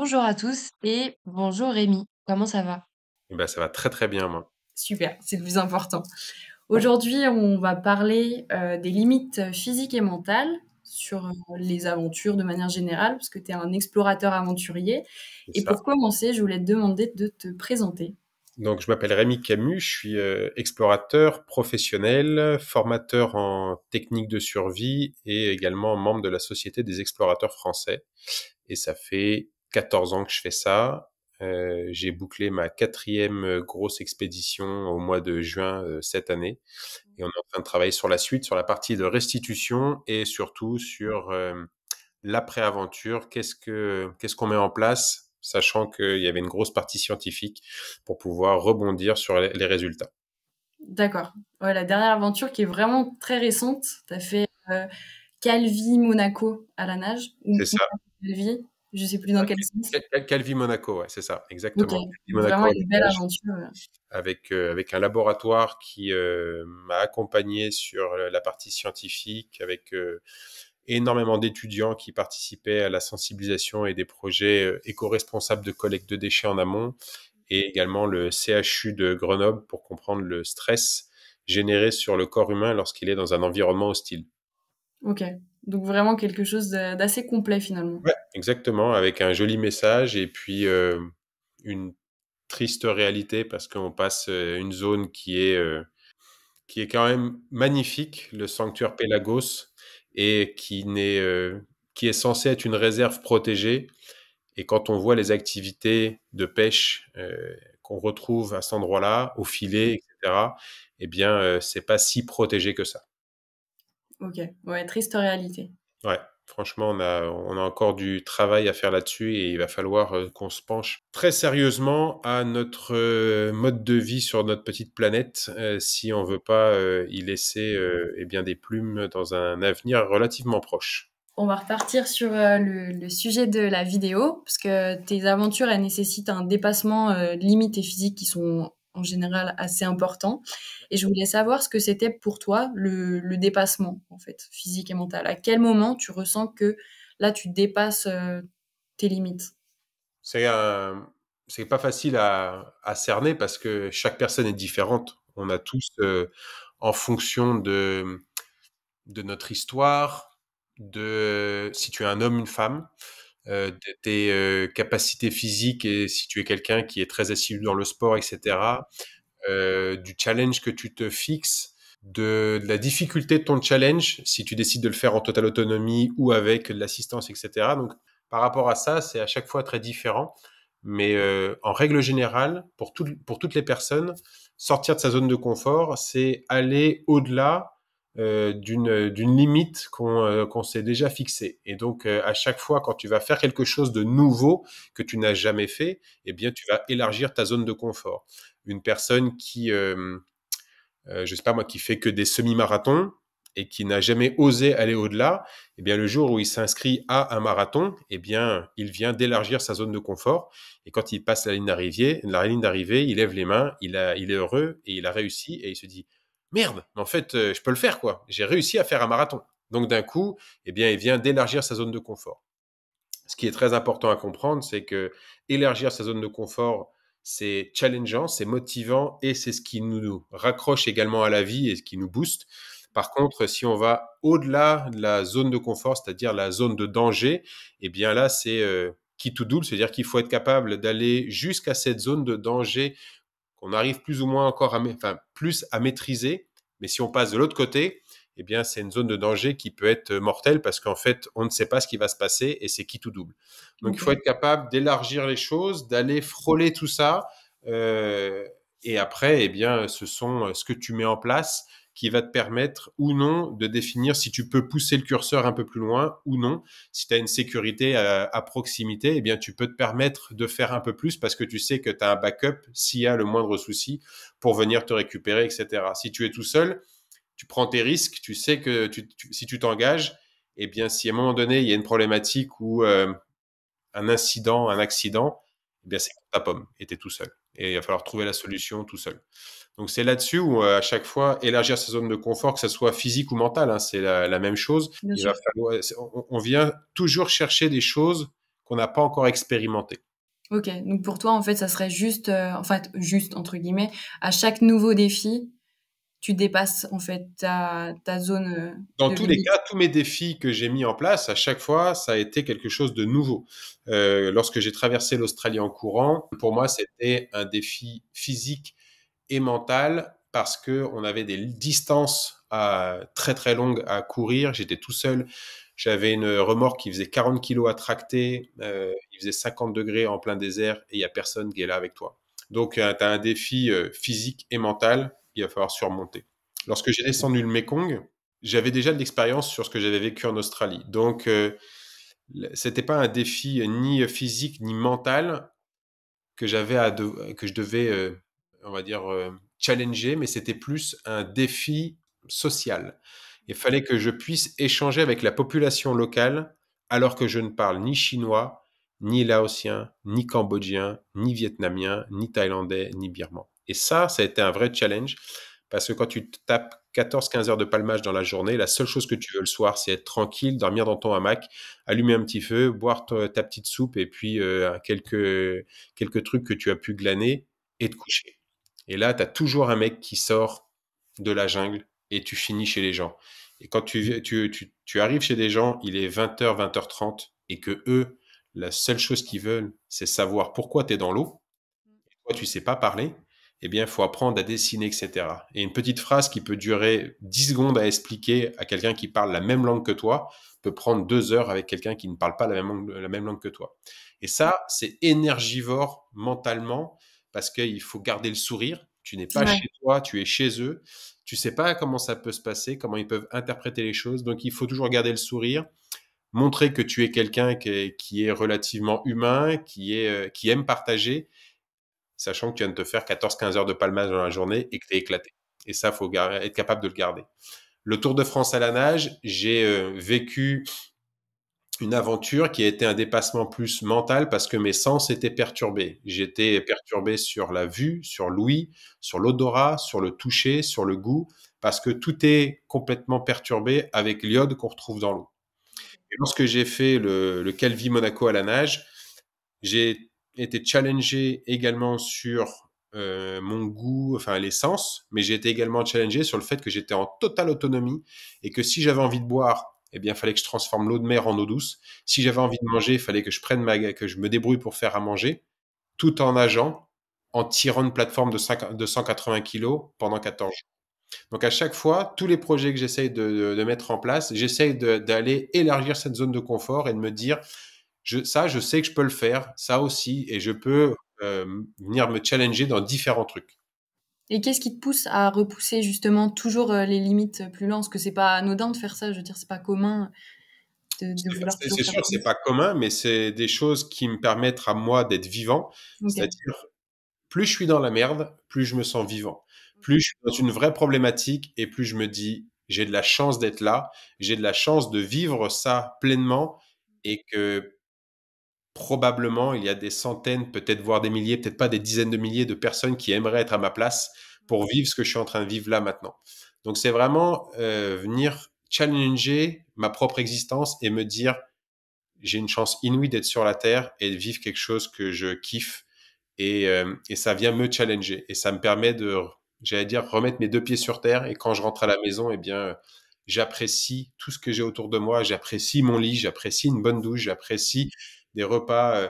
Bonjour à tous et bonjour Rémi. Comment ça va Bah Ça va très très bien, moi. Super, c'est le plus important. Aujourd'hui, on va parler euh, des limites physiques et mentales sur euh, les aventures de manière générale, parce que tu es un explorateur aventurier. Et pour commencer, je voulais te demander de te présenter. Donc, je m'appelle Rémi Camus, je suis euh, explorateur professionnel, formateur en technique de survie et également membre de la Société des explorateurs français. Et ça fait 14 ans que je fais ça. Euh, j'ai bouclé ma quatrième euh, grosse expédition au mois de juin euh, cette année. Et on est en train de travailler sur la suite, sur la partie de restitution et surtout sur l'après-aventure. Qu'est-ce que qu'est-ce qu'on met en place, sachant qu'il y avait une grosse partie scientifique pour pouvoir rebondir sur les résultats. D'accord. Ouais, la dernière aventure qui est vraiment très récente, tu as fait Calvi-Monaco à la nage. C'est ça. Calvi. Je ne sais plus dans ah, quel sens. Calvi Monaco, c'est ça, exactement. Euh, vraiment une belle aventure. Euh, avec, un laboratoire qui euh, m'a accompagné sur la partie scientifique, avec énormément d'étudiants qui participaient à la sensibilisation et des projets éco-responsables de collecte de déchets en amont, et également le CHU de Grenoble pour comprendre le stress généré sur le corps humain lorsqu'il est dans un environnement hostile. Ok. Donc vraiment quelque chose d'assez complet finalement. exactement, avec un joli message et puis euh, une triste réalité parce qu'on passe euh, une zone qui est, euh, qui est quand même magnifique, le sanctuaire Pelagos, et qui, n'est, qui est censé être une réserve protégée. Et quand on voit les activités de pêche qu'on retrouve à cet endroit-là, au filet, etc., eh bien, c'est pas si protégé que ça. Ok, ouais, triste réalité. Ouais, franchement, on a, on a encore du travail à faire là-dessus et il va falloir euh, qu'on se penche très sérieusement à notre euh, mode de vie sur notre petite planète euh, si on ne veut pas y laisser eh bien, des plumes dans un avenir relativement proche. On va repartir sur le, sujet de la vidéo, parce que tes aventures, nécessitent un dépassement de limites et physiques qui sont en général assez important. Et je voulais savoir ce que c'était pour toi le, dépassement, en fait, physique et mental. À quel moment tu ressens que là, tu dépasses euh, tes limites C'est n'est euh, c'est pas facile à, cerner parce que chaque personne est différente. On a tous, euh, en fonction de, de notre histoire, de si tu es un homme, une femme, euh, de tes euh, capacités physiques et si tu es quelqu'un qui est très assidu dans le sport, etc., euh, du challenge que tu te fixes, de, la difficulté de ton challenge, si tu décides de le faire en totale autonomie ou avec l'assistance, etc. Donc, par rapport à ça, c'est à chaque fois très différent. Mais en règle générale, pour, pour toutes les personnes, sortir de sa zone de confort, c'est aller au-delà euh, euh, d'une limite euh, qu'on s'est déjà fixée. Et donc, à chaque fois, quand tu vas faire quelque chose de nouveau que tu n'as jamais fait, eh bien, tu vas élargir ta zone de confort. Une personne qui, je sais pas moi, qui fait que des semi-marathons et qui n'a jamais osé aller au-delà, eh bien, le jour où il s'inscrit à un marathon, eh bien, il vient d'élargir sa zone de confort. Et quand il passe la ligne d'arrivée, la ligne d'arrivée, il lève les mains, il, a, il est heureux et il a réussi et il se dit, merde, en fait, euh, je peux le faire, quoi. J'ai réussi à faire un marathon. Donc d'un coup, eh bien, il vient d'élargir sa zone de confort. Ce qui est très important à comprendre, c'est que élargir sa zone de confort, c'est challengeant, c'est motivant et c'est ce qui nous raccroche également à la vie et ce qui nous booste. Par contre, si on va au-delà de la zone de confort, c'est-à-dire la zone de danger, eh bien là, c'est euh, qui tout double, c'est-à-dire qu'il faut être capable d'aller jusqu'à cette zone de danger qu'on arrive plus ou moins encore à, plus à maîtriser. Mais si on passe de l'autre côté, eh bien, c'est une zone de danger qui peut être euh, mortelle parce qu'en fait, on ne sait pas ce qui va se passer et c'est qui tout double. Donc, il faut être capable d'élargir les choses, d'aller frôler tout ça. Euh, et après, eh bien, ce sont euh, ce que tu mets en place, qui va te permettre ou non de définir si tu peux pousser le curseur un peu plus loin ou non. Si tu as une sécurité à, proximité, eh bien, tu peux te permettre de faire un peu plus parce que tu sais que tu as un backup s'il y a le moindre souci pour venir te récupérer, etc. Si tu es tout seul, tu prends tes risques, tu sais que si tu t'engages, eh bien, si à un moment donné, il y a une problématique ou euh, un incident, un accident, eh bien, c'est ta pomme et tu es tout seul et il va falloir trouver la solution tout seul. Donc c'est là-dessus où euh, à chaque fois élargir sa zone de confort, que ce soit physique ou mental, hein, c'est la, même chose. on, vient toujours chercher des choses qu'on n'a pas encore expérimentées. Ok, donc pour toi en fait ça serait juste, euh, en fait juste entre guillemets, à chaque nouveau défi, tu dépasses en fait ta, ta zone. Euh, Dans tous les cas, tous mes défis que j'ai mis en place, à chaque fois, ça a été quelque chose de nouveau. Euh, lorsque j'ai traversé l'Australie en courant, pour moi, c'était un défi physique et mental parce qu'on avait des distances à, très très longues à courir. J'étais tout seul. J'avais une remorque qui faisait 40 kilos à tracter. Euh, il faisait 50 degrés en plein désert et il y a personne qui est là avec toi. Donc, tu as un défi physique et mental il va falloir surmonter. Lorsque j'ai descendu le Mekong, j'avais déjà de l'expérience sur ce que j'avais vécu en Australie. Donc, euh, c'était pas un défi euh, ni euh, physique ni mental que j'avais à que je devais, on va dire, challenger, mais c'était plus un défi social. Il fallait que je puisse échanger avec la population locale alors que je ne parle ni chinois, ni laotien, ni cambodgien, ni vietnamien, ni thaïlandais, ni birman. Et ça, ça a été un vrai challenge parce que quand tu tapes 14-15 heures de palmage dans la journée, la seule chose que tu veux le soir, c'est être tranquille, dormir dans ton hamac, allumer un petit feu, boire ta petite soupe et puis euh, quelques, quelques trucs que tu as pu glaner et te coucher. Et là, tu as toujours un mec qui sort de la jungle et tu finis chez les gens. Et quand tu, arrives chez des gens, il est 20h, 20h30 et que eux, la seule chose qu'ils veulent, c'est savoir pourquoi tu es dans l'eau. Toi, tu sais pas parler eh bien, il faut apprendre à dessiner, etc. Et une petite phrase qui peut durer 10 secondes à expliquer à quelqu'un qui parle la même langue que toi peut prendre deux heures avec quelqu'un qui ne parle pas la même, langue, que toi. Et ça, c'est énergivore mentalement parce qu'il faut garder le sourire. Tu n'es pas chez toi, tu es chez eux. Tu sais pas comment ça peut se passer, comment ils peuvent interpréter les choses. Donc, il faut toujours garder le sourire montrer que tu es quelqu'un qui, qui, est relativement humain, qui, est, euh, qui aime partager sachant que tu viens de te faire 14-15 heures de palmage dans la journée et que tu es éclaté. Et ça, faut être capable de le garder. Le Tour de France à la nage, j'ai euh, vécu une aventure qui a été un dépassement plus mental parce que mes sens étaient perturbés. J'étais perturbé sur la vue, sur l'ouïe, sur l'odorat, sur le toucher, sur le goût, parce que tout est complètement perturbé avec l'iode qu'on retrouve dans l'eau. Et lorsque j'ai fait le Calvi Monaco à la nage, j'ai été challengé également sur euh, mon goût, enfin l'essence, mais j'ai été également challengé sur le fait que j'étais en totale autonomie et que si j'avais envie de boire, eh bien, fallait que je transforme l'eau de mer en eau douce. Si j'avais envie de manger, il fallait que je prenne que je me débrouille pour faire à manger, tout en nageant, en tirant une plateforme de, 180 kilos pendant 14 jours. Donc à chaque fois, tous les projets que j'essaye de, de, mettre en place, j'essaye d'aller élargir cette zone de confort et de me dire, ça, je sais que je peux le faire, ça aussi, et je peux venir me challenger dans différents trucs. Et qu'est-ce qui te pousse à repousser justement toujours euh, les limites plus lentes Parce que c'est pas anodin de faire ça, je veux dire, c'est pas commun. De, de c'est sûr, c'est pas commun, mais c'est des choses qui me permettent à moi d'être vivant. C'est-à-dire, plus je suis dans la merde, plus je me sens vivant. Plus je suis dans une vraie problématique et plus je me dis, j'ai de la chance d'être là, j'ai de la chance de vivre ça pleinement et que probablement il y a des centaines, peut-être voire des milliers, peut-être pas des dizaines de milliers de personnes qui aimeraient être à ma place pour vivre ce que je suis en train de vivre là maintenant. Donc c'est vraiment euh, venir challenger ma propre existence et me dire j'ai une chance inouïe d'être sur la terre et de vivre quelque chose que je kiffe et, euh, et ça vient me challenger et ça me permet de j'allais dire remettre mes deux pieds sur terre et quand je rentre à la maison eh bien j'apprécie tout ce que j'ai autour de moi j'apprécie mon lit j'apprécie une bonne douche j'apprécie des repas euh,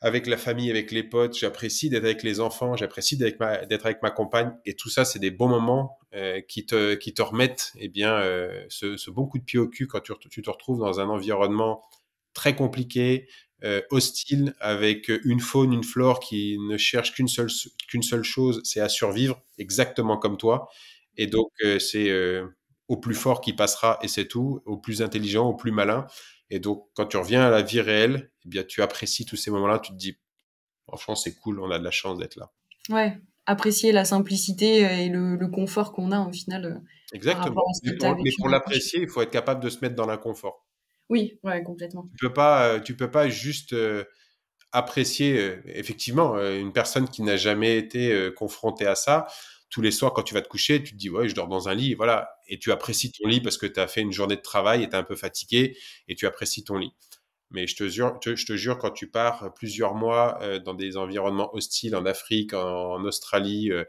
avec la famille, avec les potes, j'apprécie d'être avec les enfants, j'apprécie d'être avec, ma compagne, et tout ça, c'est des bons moments euh, qui, te, qui te remettent eh bien, euh, ce, bon coup de pied au cul quand tu, te retrouves dans un environnement très compliqué, hostile, avec une faune, une flore qui ne cherche qu'une seule, qu'une seule chose, c'est à survivre, exactement comme toi. Et donc, c'est au plus fort qui passera, et c'est tout, au plus intelligent, au plus malin. Et donc, quand tu reviens à la vie réelle, eh bien, tu apprécies tous ces moments-là. Tu te dis, franchement, c'est cool, on a de la chance d'être là. Ouais, apprécier la simplicité euh, et le, confort qu'on a au final. Euh, Exactement. Mais pour, l'apprécier, il faut être capable de se mettre dans l'inconfort. Oui, ouais, complètement. Tu peux pas, euh, tu peux pas juste apprécier. effectivement, une personne qui n'a jamais été confrontée à ça, tous les soirs, quand tu vas te coucher, tu te dis, ouais, je dors dans un lit, voilà. Et tu apprécies ton lit parce que tu as fait une journée de travail et tu es un peu fatigué et tu apprécies ton lit. Mais je te jure, je te jure quand tu pars plusieurs mois euh, dans des environnements hostiles en Afrique, en, Australie, euh,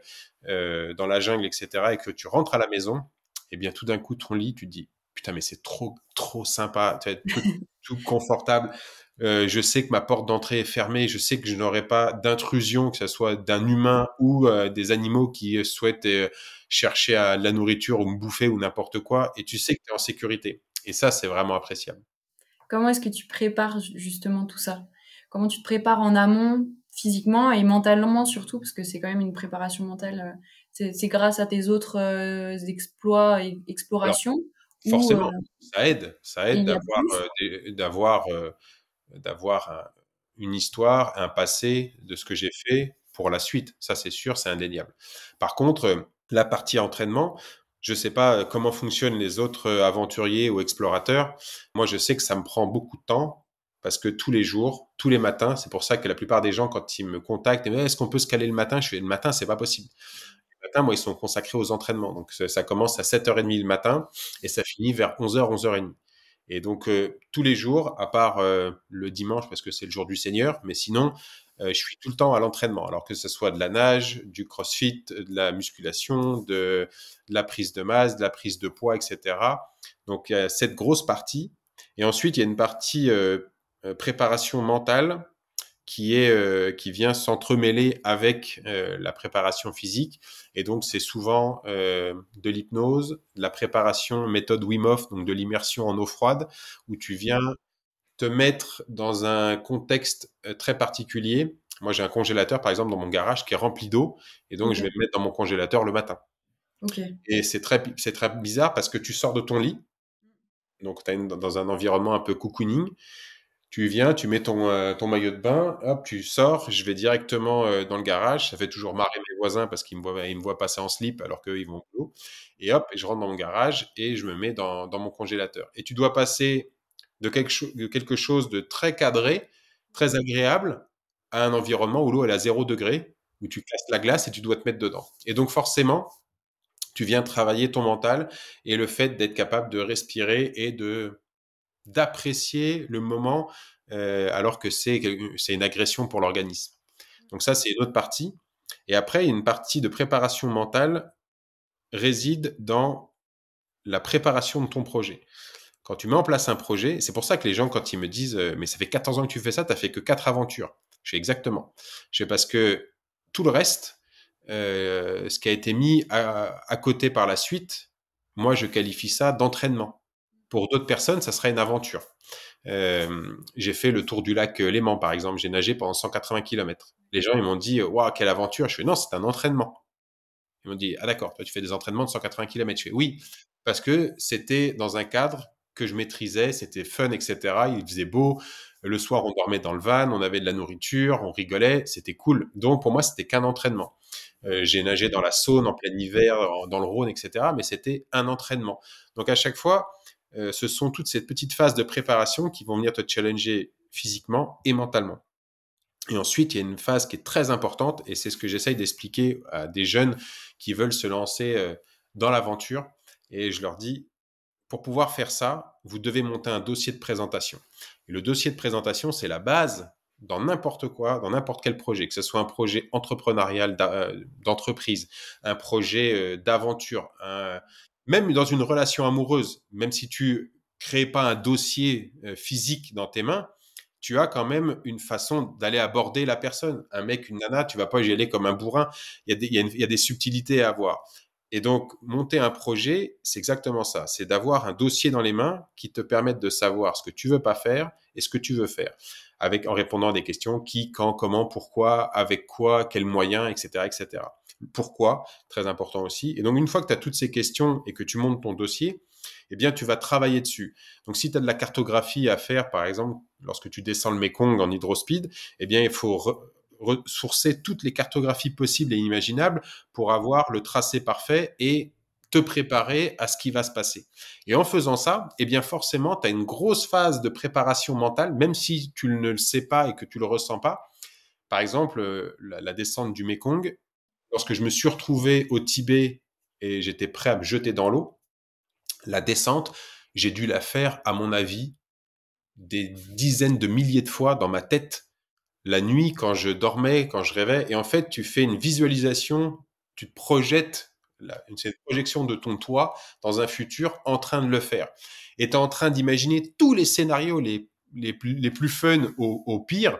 euh, dans la jungle, etc., et que tu rentres à la maison, et eh bien tout d'un coup, ton lit, tu te dis, putain, mais c'est trop, trop sympa, tout confortable. Euh, je sais que ma porte d'entrée est fermée, je sais que je n'aurai pas d'intrusion, que ce soit d'un humain ou euh, des animaux qui souhaitent euh, chercher à la nourriture ou me bouffer ou n'importe quoi, et tu sais que tu es en sécurité. Et ça, c'est vraiment appréciable. Comment est-ce que tu prépares justement tout ça Comment tu te prépares en amont, physiquement et mentalement surtout, parce que c'est quand même une préparation mentale. C'est grâce à tes autres exploits et explorations. forcément, ça aide. Ça aide d'avoir d'avoir une histoire, un passé de ce que j'ai fait pour la suite. Ça, c'est sûr, c'est indéniable. Par contre, euh, la partie entraînement, je ne sais pas euh, comment fonctionnent les autres euh, aventuriers ou explorateurs. Moi, je sais que ça me prend beaucoup de temps parce que tous les jours, tous les matins, c'est pour ça que la plupart des gens, quand ils me contactent, est-ce qu'on peut se caler le matin Je fais le matin, c'est pas possible. Le matin, moi, ils sont consacrés aux entraînements. Donc, ça commence à 7h30 le matin et ça finit vers 11h, 11h30. Et donc, euh, tous les jours, à part euh, le dimanche, parce que c'est le jour du Seigneur, mais sinon, euh, je suis tout le temps à l'entraînement. Alors que ce soit de la nage, du crossfit, de la musculation, de, de la prise de masse, de la prise de poids, etc. Donc, il y a cette grosse partie. Et ensuite, il y a une partie préparation mentale qui, est, euh, qui vient s'entremêler avec euh, la préparation physique. Et donc, c'est souvent euh, de l'hypnose, de la préparation méthode Wim Hof, donc de l'immersion en eau froide, où tu mmh. viens te mettre dans un contexte très particulier. Moi, j'ai un congélateur, par exemple, dans mon garage qui est rempli d'eau. Et donc, je vais me mettre dans mon congélateur le matin. Et c'est très, très bizarre parce que tu sors de ton lit. Donc, tu es dans un environnement un peu cocooning. Tu viens, tu mets ton, euh, ton, maillot de bain, hop, tu sors, je vais directement euh, dans le garage. Ça fait toujours marrer mes voisins parce qu'ils me voient, me passer en slip alors qu'ils vont au boulot. Et hop, je rentre dans mon garage et je me mets dans, mon congélateur. Et tu dois passer de quelque, chose de très cadré, très agréable, à un environnement où l'eau est à zéro degré, où tu casses la glace et tu dois te mettre dedans. Et donc forcément, tu viens travailler ton mental et le fait d'être capable de respirer et de d'apprécier le moment euh, alors que euh, c'est une agression pour l'organisme. Mmh. Donc ça, c'est une autre partie. Et après, une partie de préparation mentale réside dans la préparation de ton projet. Quand tu mets en place un projet, c'est pour ça que les gens, quand ils me disent euh, « mais ça fait 14 ans que tu fais ça, tu fait que 4 aventures ». Je sais exactement. Je sais parce que tout le reste, ce qui a été mis à côté par la suite, moi, je qualifie ça d'entraînement. Pour d'autres personnes, ça serait une aventure. Euh, j'ai fait le tour du lac euh, Léman, par exemple. J'ai nagé pendant 180 km. Les gens, ils m'ont dit, waouh, quelle aventure. Je fais, non, c'est un entraînement. Ils m'ont dit, ah d'accord, toi, tu fais des entraînements de 180 km. Je fais, oui, parce que c'était dans un cadre que je maîtrisais, c'était fun, etc. Il faisait beau. Le soir, on dormait dans le van, on avait de la nourriture, on rigolait, c'était cool. Donc, pour moi, c'était qu'un entraînement. Euh, j'ai nagé dans la Saône en plein hiver, dans le Rhône, etc. Mais c'était un entraînement. Donc, à chaque fois, euh, ce sont toutes ces petites phases de préparation qui vont venir te challenger physiquement et mentalement. Et ensuite, il y a une phase qui est très importante, et c'est ce que j'essaye d'expliquer à des jeunes qui veulent se lancer euh, dans l'aventure. Et je leur dis, pour pouvoir faire ça, vous devez monter un dossier de présentation. Et le dossier de présentation, c'est la base dans n'importe quoi, dans n'importe quel projet, que ce soit un projet entrepreneurial euh, d'entreprise, un projet d'aventure, un, même dans une relation amoureuse, même si tu crées pas un dossier euh, physique dans tes mains, tu as quand même une façon d'aller aborder la personne. Un mec, une nana, tu vas pas y aller comme un bourrin. Il y, a des, subtilités à avoir. Et donc, monter un projet, c'est exactement ça. C'est d'avoir un dossier dans les mains qui te permette de savoir ce que tu veux pas faire et ce que tu veux faire en répondant à des questions qui, quand, comment, pourquoi, avec quoi, quels moyens, etc., etc. Pourquoi, très important aussi. Et donc, une fois que tu as toutes ces questions et que tu montes ton dossier, eh bien, tu vas travailler dessus. Donc, si tu as de la cartographie à faire, par exemple, lorsque tu descends le Mekong en hydrospeed, eh bien, il faut ressourcer toutes les cartographies possibles et imaginables pour avoir le tracé parfait et te préparer à ce qui va se passer. Et en faisant ça, eh bien forcément, tu as une grosse phase de préparation mentale, même si tu ne le sais pas et que tu le ressens pas. Par exemple, euh, la, la descente du Mekong, lorsque je me suis retrouvé au Tibet et j'étais prêt à me jeter dans l'eau, la descente, j'ai dû la faire, à mon avis, des dizaines de milliers de fois dans ma tête la nuit quand je dormais, quand je rêvais. Et en fait, tu fais une visualisation, tu te projettes une cette projection de ton toit dans un futur en train de le faire. Et tu es en train d'imaginer tous les scénarios les, les, plus, les fun au, pire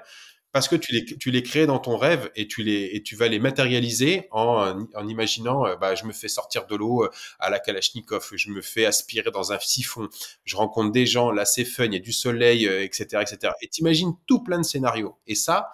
parce que tu les, tu les crées dans ton rêve et tu, les, tu vas les matérialiser en, imaginant euh, bah, je me fais sortir de l'eau euh, à la Kalachnikov, je me fais aspirer dans un siphon, je rencontre des gens, là c'est fun, il y a du soleil, etc. Euh, etc. Et tu imagines tout plein de scénarios. Et ça,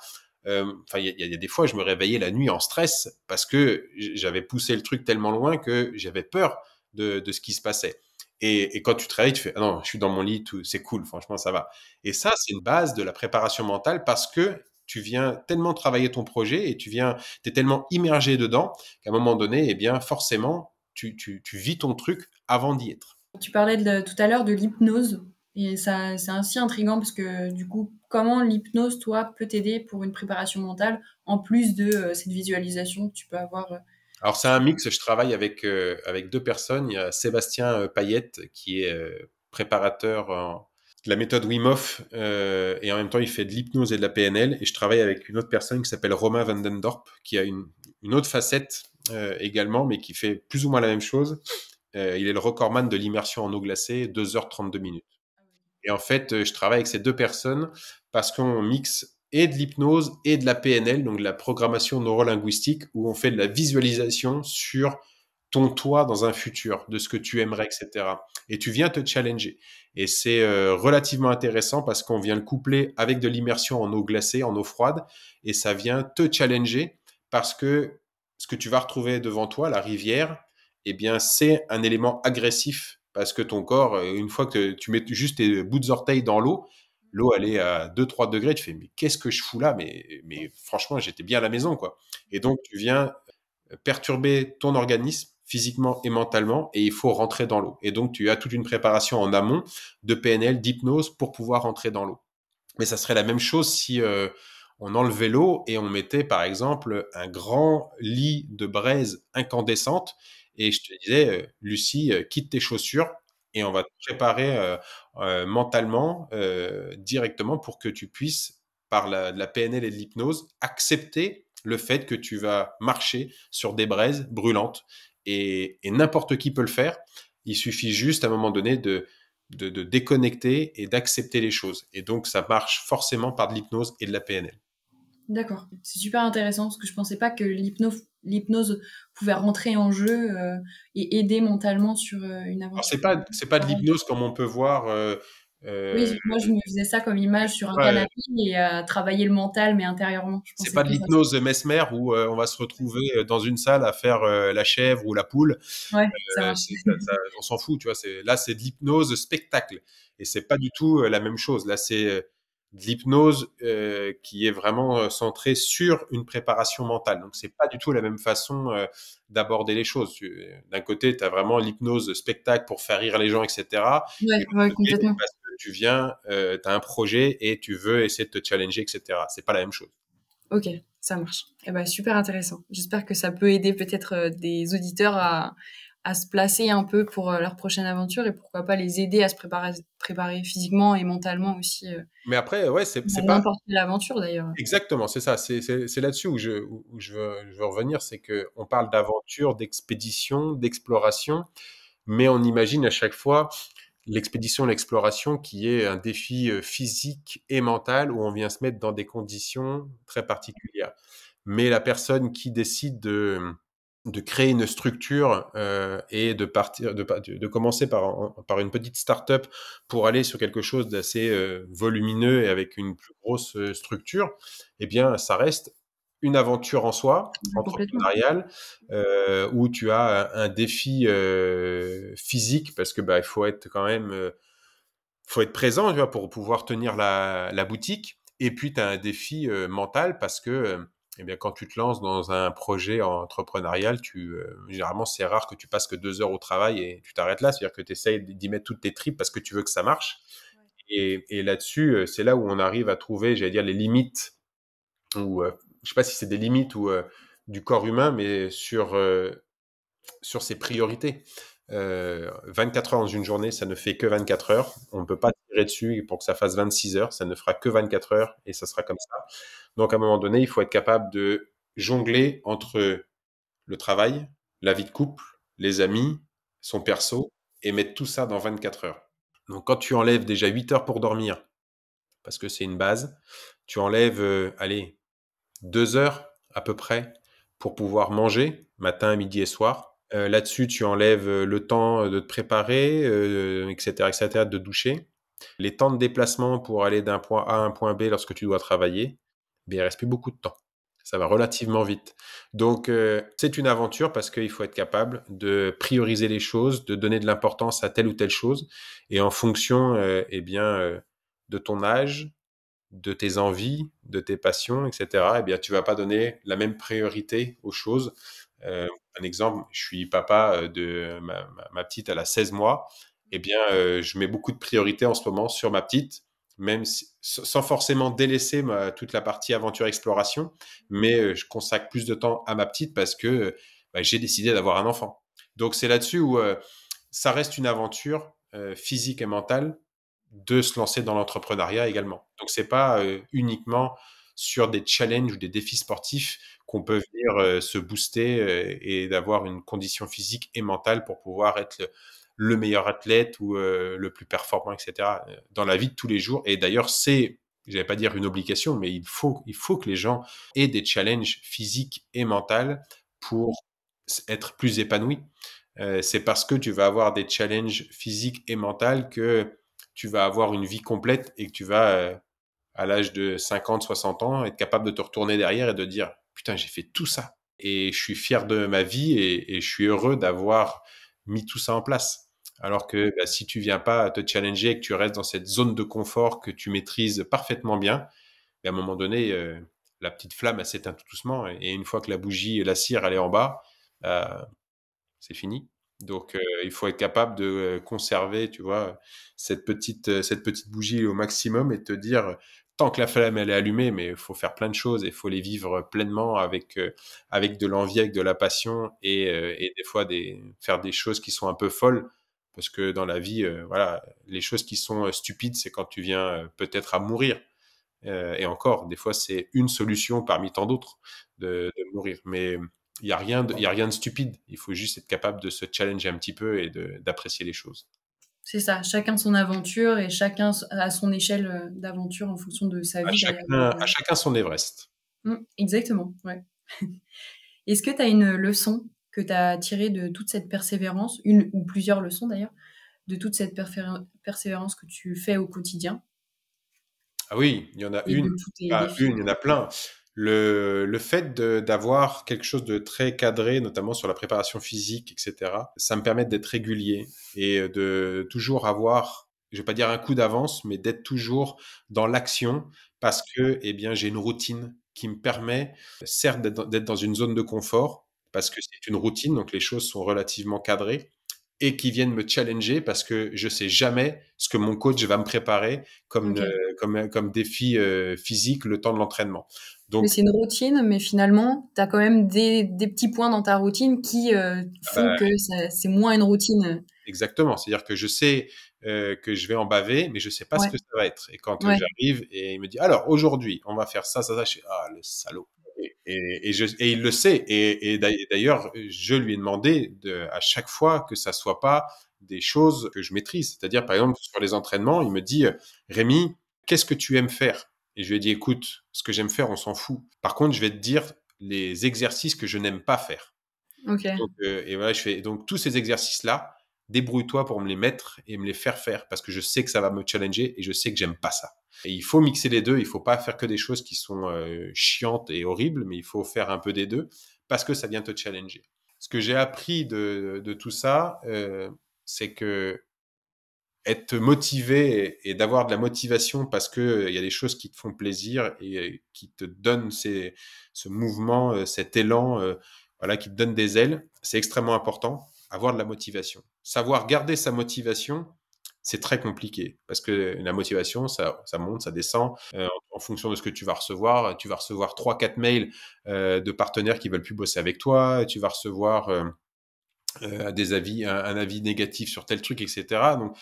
euh, enfin, il y, a des fois, je me réveillais la nuit en stress parce que j'avais poussé le truc tellement loin que j'avais peur de, ce qui se passait. Et, quand tu travailles, tu fais ah non, je suis dans mon lit, c'est cool, franchement, ça va. Et ça, c'est une base de la préparation mentale parce que tu viens tellement travailler ton projet et tu viens, es tellement immergé dedans qu'à un moment donné, eh bien, forcément, tu, tu vis ton truc avant d'y être. Tu parlais de, tout à l'heure de l'hypnose et ça, c'est aussi intriguant parce que du coup, comment l'hypnose, toi, peut t'aider pour une préparation mentale en plus de euh, cette visualisation que tu peux avoir euh Alors, c'est un mix. Je travaille avec, euh, avec deux personnes. Il y a Sébastien Payette qui est préparateur de la méthode Wim Hof et en même temps, il fait de l'hypnose et de la PNL. Et je travaille avec une autre personne qui s'appelle Romain Vandendorp qui a une, une autre facette également, mais qui fait plus ou moins la même chose. il est le recordman de l'immersion en eau glacée, 2h32 minutes. Et en fait, euh, je travaille avec ces deux personnes parce qu'on mixe et de l'hypnose et de la PNL, donc de la programmation neurolinguistique, où on fait de la visualisation sur ton toi dans un futur, de ce que tu aimerais, etc. Et tu viens te challenger. Et c'est euh, relativement intéressant parce qu'on vient le coupler avec de l'immersion en eau glacée, en eau froide, et ça vient te challenger parce que ce que tu vas retrouver devant toi, la rivière, eh bien, c'est un élément agressif parce que ton corps, euh, une fois que tu mets juste tes bouts d'orteils dans l'eau, l'eau elle est à 2-3 degrés, tu fais mais qu'est-ce que je fous là mais, mais franchement, j'étais bien à la maison quoi. Et donc tu viens euh, perturber ton organisme physiquement et mentalement et il faut rentrer dans l'eau. Et donc tu as toute une préparation en amont de PNL, d'hypnose pour pouvoir rentrer dans l'eau. Mais ça serait la même chose si euh, on enlevait l'eau et on mettait par exemple un grand lit de braise incandescente et je te disais, Lucie, quitte tes chaussures et on va te préparer mentalement directement pour que tu puisses, par la, de la PNL et de l'hypnose, accepter le fait que tu vas marcher sur des braises brûlantes. Et, n'importe qui peut le faire. Il suffit juste à un moment donné de, de, déconnecter et d'accepter les choses. Et donc ça marche forcément par de l'hypnose et de la PNL. D'accord, c'est super intéressant parce que je pensais pas que l'hypnose l'hypnose pouvait rentrer en jeu euh, et aider mentalement sur euh, une aventure. C'est pas c'est pas de l'hypnose comme on peut voir. Euh, oui, moi je me faisais ça comme image sur un canapé et travailler le mental mais intérieurement. C'est pas de l'hypnose mesmer où on va se retrouver dans une salle à faire la chèvre ou la poule. Ouais, on s'en fout, tu vois. Là c'est de l'hypnose spectacle et c'est pas du tout la même chose. Là c'est de l'hypnose euh, qui est vraiment euh, centrée sur une préparation mentale. Donc, c'est pas du tout la même façon euh, d'aborder les choses. D'un côté, tu as vraiment l'hypnose spectacle pour faire rire les gens, etc. tu viens, tu as un projet et tu veux essayer de te challenger, etc. C'est pas la même chose. Ok, ça marche. Eh ben, super intéressant. J'espère que ça peut aider peut-être des auditeurs à à se placer un peu pour euh, leur prochaine aventure et pourquoi pas les aider à se préparer, préparer physiquement et mentalement aussi. Euh, mais après, ouais, c'est pas. N'importe quelle d'ailleurs. Exactement, c'est ça. C'est là-dessus où, je, veux, je, veux, revenir c'est qu'on parle d'aventure, d'expédition, d'exploration, mais on imagine à chaque fois l'expédition, l'exploration qui est un défi euh, physique et mental où on vient se mettre dans des conditions très particulières. Mais la personne qui décide de de créer une structure euh, et de partir de, de commencer par, par une petite start-up pour aller sur quelque chose d'assez euh, volumineux et avec une plus grosse euh, structure, eh bien ça reste une aventure en soi, entrepreneuriale, où tu as un, défi physique parce que bah, il faut être quand même faut être présent tu pour pouvoir tenir la, la boutique et puis tu as un défi mental parce que eh bien, quand tu te lances dans un projet entrepreneurial, tu, euh, généralement, c'est rare que tu passes que deux heures au travail et tu t'arrêtes là. C'est-à-dire que tu essayes d'y mettre toutes tes tripes parce que tu veux que ça marche. Et, là-dessus, euh, c'est là où on arrive à trouver, j'allais dire, les limites. Ou, euh, je ne sais pas si c'est des limites ou du corps humain, mais sur, sur ses priorités. 24 euh, heures dans une journée, ça ne fait que 24 heures. On ne peut pas tirer dessus pour que ça fasse 26 heures. Ça ne fera que 24 heures et ça sera comme ça. Donc, à un moment donné, il faut être capable de jongler entre le travail, la vie de couple, les amis, son perso et mettre tout ça dans 24 heures. Donc, quand tu enlèves déjà 8 heures pour dormir, parce que c'est une base, tu enlèves, euh, allez, 2 heures à peu près pour pouvoir manger matin, midi et soir euh, là-dessus, tu enlèves euh, le temps euh, de te préparer, etc., etc., de doucher. Les temps de déplacement pour aller d'un point A à un point B lorsque tu dois travailler, eh il reste plus beaucoup de temps. Ça va relativement vite. Donc, c'est une aventure parce qu'il faut être capable de prioriser les choses, de donner de l'importance à telle ou telle chose. Et en fonction eh bien, de ton âge, de tes envies, de tes passions, etc., eh bien, tu vas pas donner la même priorité aux choses euh, un exemple, je suis papa euh, de ma, petite, elle a 16 mois. Eh bien, mmh. euh, je mets beaucoup de priorité en ce moment sur ma petite, même sans forcément délaisser toute la partie aventure-exploration, mais je consacre plus de temps à ma petite parce que bah, j'ai décidé d'avoir un enfant. Donc, c'est là-dessus où ça reste une aventure physique et mentale de se lancer dans l'entrepreneuriat également. Donc, ce n'est pas uniquement sur des challenges ou des défis sportifs on peut venir euh, se booster euh, et d'avoir une condition physique et mentale pour pouvoir être le, meilleur athlète ou euh, le plus performant, etc. Dans la vie de tous les jours. Et d'ailleurs, c'est je vais pas dire une obligation, mais il faut, il faut que les gens aient des challenges physiques et mentaux pour être plus épanouis. c'est parce que tu vas avoir des challenges physiques et mentaux que tu vas avoir une vie complète et que tu vas, à l'âge de 50, 60 ans, être capable de te retourner derrière et de dire putain, j'ai fait tout ça. Et je suis fier de ma vie et, je suis heureux d'avoir mis tout ça en place. Alors que bah, si tu viens pas te challenger et que tu restes dans cette zone de confort que tu maîtrises parfaitement bien, bah, à un moment donné, euh, la petite flamme s'éteint tout doucement. Et, une fois que la bougie et la cire, elle en bas, bah, c'est fini. Donc, euh, il faut être capable de euh, conserver, tu vois, cette petite, cette petite bougie au maximum et te dire, tant que la flamme elle est allumée, mais il faut faire plein de choses et il faut les vivre pleinement avec, euh, avec de l'envie, avec de la passion et, euh, des fois faire des choses qui sont un peu folles. Parce que dans la vie, euh, voilà, les choses qui sont stupides, c'est quand tu viens peut-être à mourir. et encore, des fois, c'est une solution parmi tant d'autres de, mourir. Mais il n'y a, a rien de stupide. Il faut juste être capable de se challenger un petit peu et d'apprécier les choses. C'est ça, chacun son aventure et chacun à son échelle euh, d'aventure en fonction de sa vie. Chacun, à chacun, son Everest. Mmh, exactement, ouais. Est-ce que tu as une leçon que tu as tirée de toute cette persévérance, une ou plusieurs leçons d'ailleurs, de toute cette persévérance que tu fais au quotidien Ah oui, il y en a une. Ah, une, il y en a plein le, le fait d'avoir quelque chose de très cadré, notamment sur la préparation physique, etc., ça me permet d'être régulier et de toujours avoir, je vais pas dire un coup d'avance, mais d'être toujours dans l'action parce que, eh bien, j'ai une routine qui me permet, certes, d'être dans une zone de confort, parce que c'est une routine, donc les choses sont relativement cadrées, et qui viennent me challenger parce que je sais jamais ce que mon coach va me préparer comme, euh, comme, défi euh, physique le temps de l'entraînement. Donc c'est une routine, mais finalement, tu as quand même des, petits points dans ta routine qui euh, ah font bah que c'est moins une routine. Exactement, c'est-à-dire que je sais que je vais en baver, mais je sais pas ce que ça va être. Et quand j'arrive et il me dit, alors aujourd'hui, on va faire ça, ça, ça, je suis, ah, le salaud et, il le sait. Et, d'ailleurs, je lui ai demandé à chaque fois que ça soit pas des choses que je maîtrise. C'est-à-dire, par exemple, sur les entraînements, il me dit, Rémi, qu'est-ce que tu aimes faire Et je lui ai dit, écoute, ce que j'aime faire, on s'en fout. Par contre, je vais te dire les exercices que je n'aime pas faire. Euh, et voilà, je fais donc tous ces exercices-là. Débrouille-toi pour me les mettre et me les faire faire parce que je sais que ça va me challenger et je sais que j'aime pas ça il faut mixer les deux. Il ne faut pas faire que des choses qui sont euh, chiantes et horribles, mais il faut faire un peu des deux parce que ça vient te challenger. Ce que j'ai appris de, tout ça, euh, c'est que être motivé et, d'avoir de la motivation parce qu'il euh, y a des choses qui te font plaisir et qui te donnent ce mouvement, cet élan, voilà, qui te donne des ailes, c'est extrêmement important. Avoir de la motivation, savoir garder sa motivation c'est très compliqué parce que la motivation, ça, monte, ça descend euh, en, fonction de ce que tu vas recevoir. Tu vas recevoir 3-4 mails euh, de partenaires qui veulent plus bosser avec toi, tu vas recevoir euh, des avis, un, avis négatif sur tel truc, etc. Donc,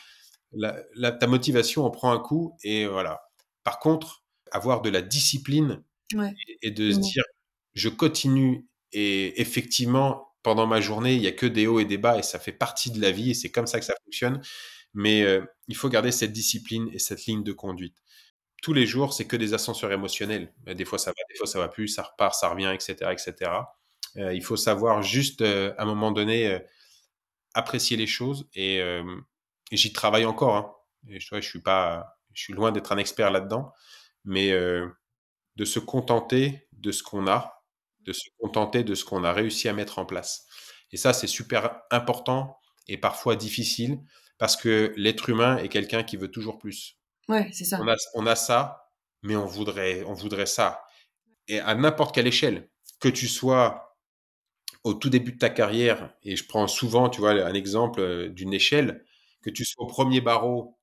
ta motivation en prend un coup et voilà. Par contre, avoir de la discipline et, de se mmh dire je continue et effectivement pendant ma journée, il n'y a que des hauts et des bas et ça fait partie de la vie et c'est comme ça que ça fonctionne. Mais euh, il faut garder cette discipline et cette ligne de conduite. Tous les jours, c'est que des ascenseurs émotionnels. Euh, des fois, ça va, des fois, ça va plus, ça repart, ça revient, etc. etc. Euh, il faut savoir juste, à un moment donné, apprécier les choses. Et, j'y travaille encore. Hein. je, suis pas, je suis loin d'être un expert là-dedans. Mais de se contenter de ce qu'on a, de se contenter de ce qu'on a réussi à mettre en place. Et ça, c'est super important et parfois difficile parce que l'être humain est quelqu'un qui veut toujours plus. Ouais, c'est ça. On a, ça, mais on voudrait, on voudrait ça. Et à n'importe quelle échelle, que tu sois au tout début de ta carrière, et je prends souvent, tu vois, un exemple euh, d'une échelle, que tu sois au premier barreau,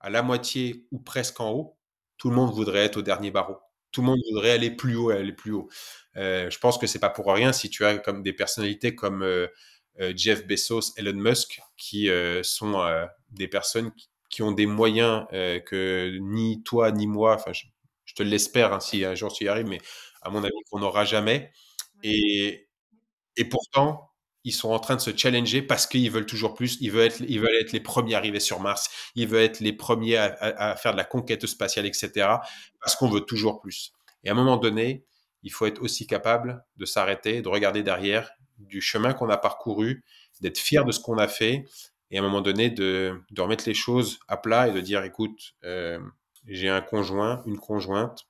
à la moitié ou presque en haut, tout le monde voudrait être au dernier barreau. Tout le monde voudrait aller plus haut, aller plus haut. Euh, je pense que c'est pas pour rien si tu as comme des personnalités comme euh, euh, Jeff Bezos, Elon Musk, qui euh, sont euh, des personnes qui, ont des moyens que ni toi ni moi, enfin je, te l'espère hein, si un jour tu y arrives, mais à mon avis qu'on n'aura jamais. Et, et pourtant, ils sont en train de se challenger parce qu'ils veulent toujours plus. Ils veulent être, ils veulent être les premiers arrivés sur Mars. Ils veulent être les premiers à, à faire de la conquête spatiale, etc. Parce qu'on veut toujours plus. Et à un moment donné, il faut être aussi capable de s'arrêter, de regarder derrière du chemin qu'on a parcouru, d'être fier de ce qu'on a fait et à un moment donné de, remettre les choses à plat et de dire écoute, euh, j'ai un conjoint, une conjointe,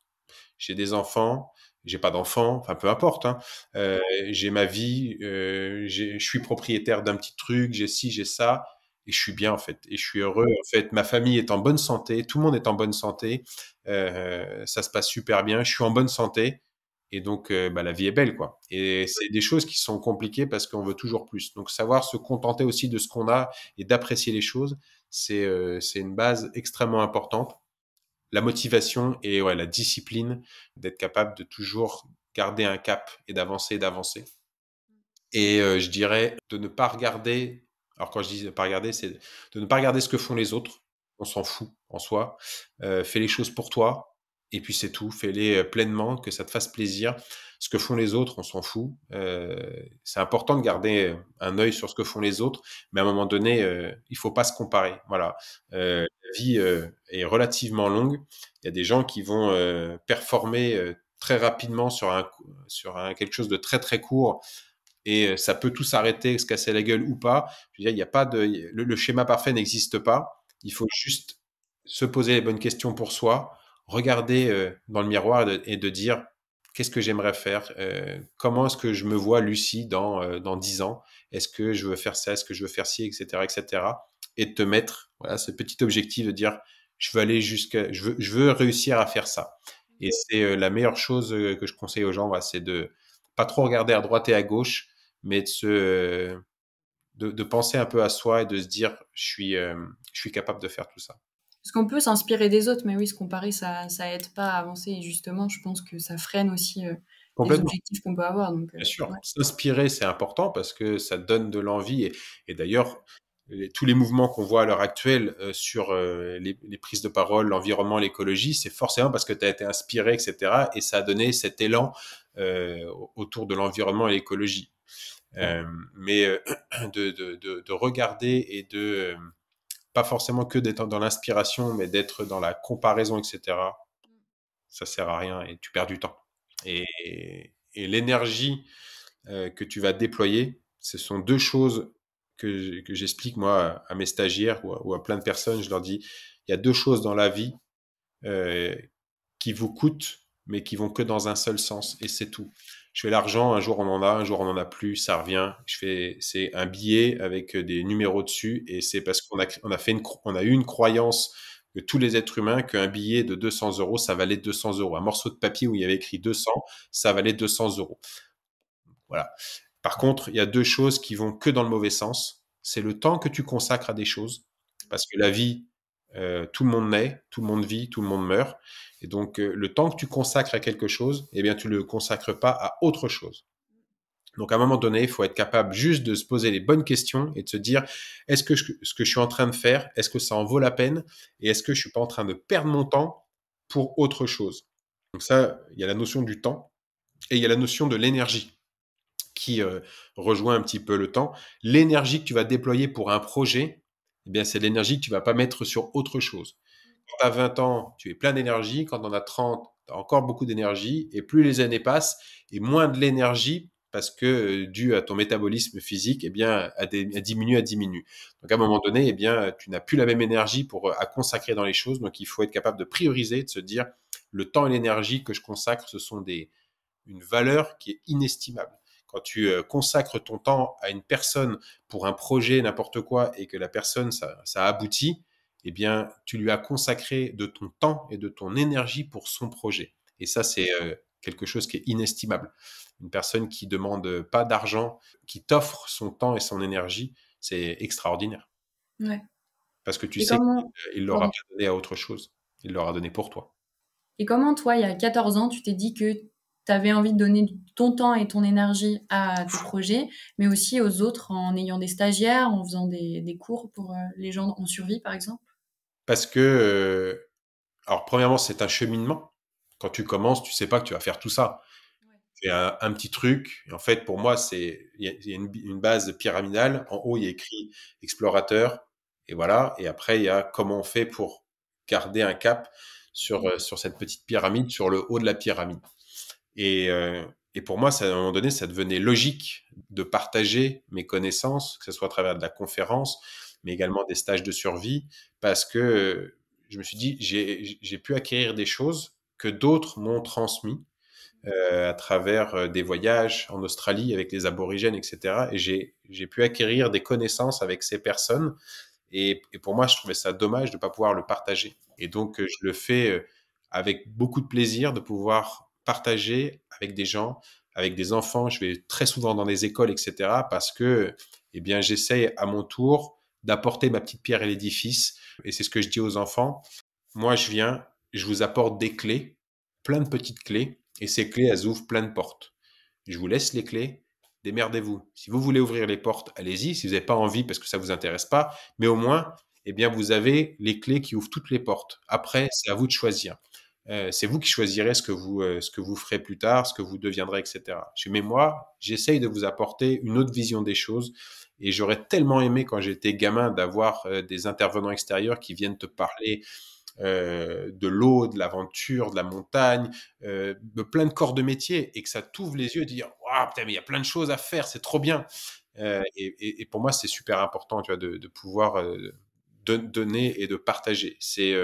j'ai des enfants, j'ai pas d'enfants, enfin peu importe, hein, euh, j'ai ma vie, euh, je suis propriétaire d'un petit truc, j'ai ci, j'ai ça. Et je suis bien en fait, et je suis heureux en fait. Ma famille est en bonne santé, tout le monde est en bonne santé, ça se passe super bien. Je suis en bonne santé, et donc, euh, bah, la vie est belle, quoi. Et c'est des choses qui sont compliquées parce qu'on veut toujours plus. Donc, savoir se contenter aussi de ce qu'on a et d'apprécier les choses, c'est euh, une base extrêmement importante. La motivation et ouais, la discipline d'être capable de toujours garder un cap et d'avancer, d'avancer. Et euh, je dirais de ne pas regarder. Alors, quand je dis ne pas regarder, c'est de ne pas regarder ce que font les autres. On s'en fout en soi. fais les choses pour toi et puis c'est tout. Fais-les euh, pleinement, que ça te fasse plaisir. Ce que font les autres, on s'en fout. Euh, c'est important de garder un œil sur ce que font les autres, mais à un moment donné, il euh, il faut pas se comparer. Voilà, la vie est relativement longue. Il y a des gens qui vont performer très rapidement sur un sur quelque chose de très très court. Et ça peut tout s'arrêter, se casser la gueule ou pas. Je veux dire, il y a pas de le schéma parfait n'existe pas. Il faut juste se poser les bonnes questions pour soi, regarder euh, dans le miroir et de, dire qu'est-ce que j'aimerais faire euh, Comment est-ce que je me vois Lucie dans, euh, dans 10 ans Est-ce que je veux faire ça Est-ce que je veux faire ci Etc. etc. Et de te mettre ce petit objectif de dire je veux aller jusqu'à, je veux, réussir à faire ça. Et mmh. c'est la meilleure chose que je conseille aux gens, c'est de pas trop regarder à droite et à gauche, mais de se, de, penser un peu à soi et de se dire je suis, je suis capable de faire tout ça. Parce qu'on peut s'inspirer des autres, mais oui, se comparer, ça, ça aide pas à avancer. Et justement, je pense que ça freine aussi euh, les objectifs qu'on peut avoir. Euh, Bien sûr, s'inspirer, c'est important parce que ça donne de l'envie. Et, d'ailleurs, tous les mouvements qu'on voit à l'heure actuelle euh, sur les, prises de parole, l'environnement, l'écologie, c'est forcément parce que tu as été inspiré, etc. Et ça a donné cet élan autour de l'environnement et l'écologie. mais de, regarder et de pas forcément que d'être dans l'inspiration, mais d'être dans la comparaison, etc., ça sert à rien et tu perds du temps. Et, l'énergie euh, que tu vas déployer, ce sont deux choses que, j'explique moi à mes stagiaires ou à, plein de personnes. Je leur dis, il y a deux choses dans la vie euh, qui vous coûtent, mais qui vont que dans un seul sens, et c'est tout je fais l'argent, un jour on en a, un jour on n'en a plus, ça revient. Je fais, c'est un billet avec euh, des numéros dessus et c'est parce qu'on a, fait une, on a eu une croyance que tous les êtres humains qu'un billet de 200 euros, ça valait 200 euros. Un morceau de papier où il y avait écrit 200, ça valait 200 euros. Voilà. Par contre, il y a deux choses qui vont que dans le mauvais sens. C'est le temps que tu consacres à des choses, parce que la vie, euh, tout le monde naît, tout le monde vit, tout le monde meurt. Et donc, euh, le temps que tu consacres à quelque chose, eh bien, tu ne le consacres pas à autre chose. Donc, à un moment donné, il faut être capable juste de se poser les bonnes questions et de se dire est-ce que ce que je suis en train de faire, est-ce que ça en vaut la peine Et est-ce que je ne suis pas en train de perdre mon temps pour autre chose Donc, ça, il y a la notion du temps et il y a la notion de l'énergie qui euh, rejoint un petit peu le temps. L'énergie que tu vas déployer pour un projet, eh bien, c'est l'énergie que tu vas pas mettre sur autre chose. Quand tu as 20 ans, tu es plein d'énergie. Quand on a 30, tu as encore beaucoup d'énergie. Et plus les années passent, et moins de l'énergie parce que euh, dû à ton métabolisme physique, eh bien, à diminue a diminué. Donc, à un moment donné, eh bien, euh, tu n'as plus la même énergie pour euh, à consacrer dans les choses. Donc, il faut être capable de prioriser, de se dire, le temps et l'énergie que je consacre, ce sont des, une valeur qui est inestimable quand tu euh, consacres ton temps à une personne pour un projet, n'importe quoi, et que la personne, ça, aboutit, eh bien, tu lui as consacré de ton temps et de ton énergie pour son projet. Et ça, c'est euh, quelque chose qui est inestimable. Une personne qui demande pas d'argent, qui t'offre son temps et son énergie, c'est extraordinaire. Ouais. Parce que tu sais euh, il qu'il l'aura donné à autre chose. Il l'aura donné pour toi. Et comment toi, il y a 14 ans, tu t'es dit que tu avais envie de donner ton temps et ton énergie à tes projets, mais aussi aux autres en ayant des stagiaires, en faisant des, cours pour euh, les gens en survie, par exemple Parce que, euh, alors premièrement, c'est un cheminement. Quand tu commences, tu sais pas que tu vas faire tout ça. C'est un, petit truc. En fait, pour moi, c'est il y a, une, base pyramidale. En haut, il y a écrit explorateur, et voilà. Et après, il y a comment on fait pour garder un cap sur, euh, sur cette petite pyramide, sur le haut de la pyramide. Euh, et, pour moi, à un moment donné, ça devenait logique de partager mes connaissances, que ce soit à travers de la conférence, mais également des stages de survie, parce que je me suis dit, j'ai pu acquérir des choses que d'autres m'ont transmis euh, à travers euh, des voyages en Australie avec les aborigènes, etc. Et j'ai pu acquérir des connaissances avec ces personnes. Et, et pour moi, je trouvais ça dommage de ne pas pouvoir le partager. Et donc, je le fais avec beaucoup de plaisir de pouvoir partager avec des gens, avec des enfants. Je vais très souvent dans des écoles, etc. Parce que, eh bien, j'essaye à mon tour d'apporter ma petite pierre à l'édifice. Et c'est ce que je dis aux enfants. Moi, je viens, je vous apporte des clés, plein de petites clés. Et ces clés, elles ouvrent plein de portes. Je vous laisse les clés démerdez-vous. Si vous voulez ouvrir les portes, allez-y. Si vous n'avez pas envie parce que ça ne vous intéresse pas, mais au moins, eh bien, vous avez les clés qui ouvrent toutes les portes. Après, c'est à vous de choisir. Euh, c'est vous qui choisirez ce que vous, euh, ce que vous ferez plus tard, ce que vous deviendrez, etc. Mais moi, j'essaye de vous apporter une autre vision des choses. Et j'aurais tellement aimé quand j'étais gamin d'avoir euh, des intervenants extérieurs qui viennent te parler de l'eau, de l'aventure, de la montagne, de plein de corps de métier, et que ça t'ouvre les yeux et dire Waouh, putain, mais il y a plein de choses à faire, c'est trop bien. Et, pour moi, c'est super important tu vois, de, de pouvoir donner et de partager. C'est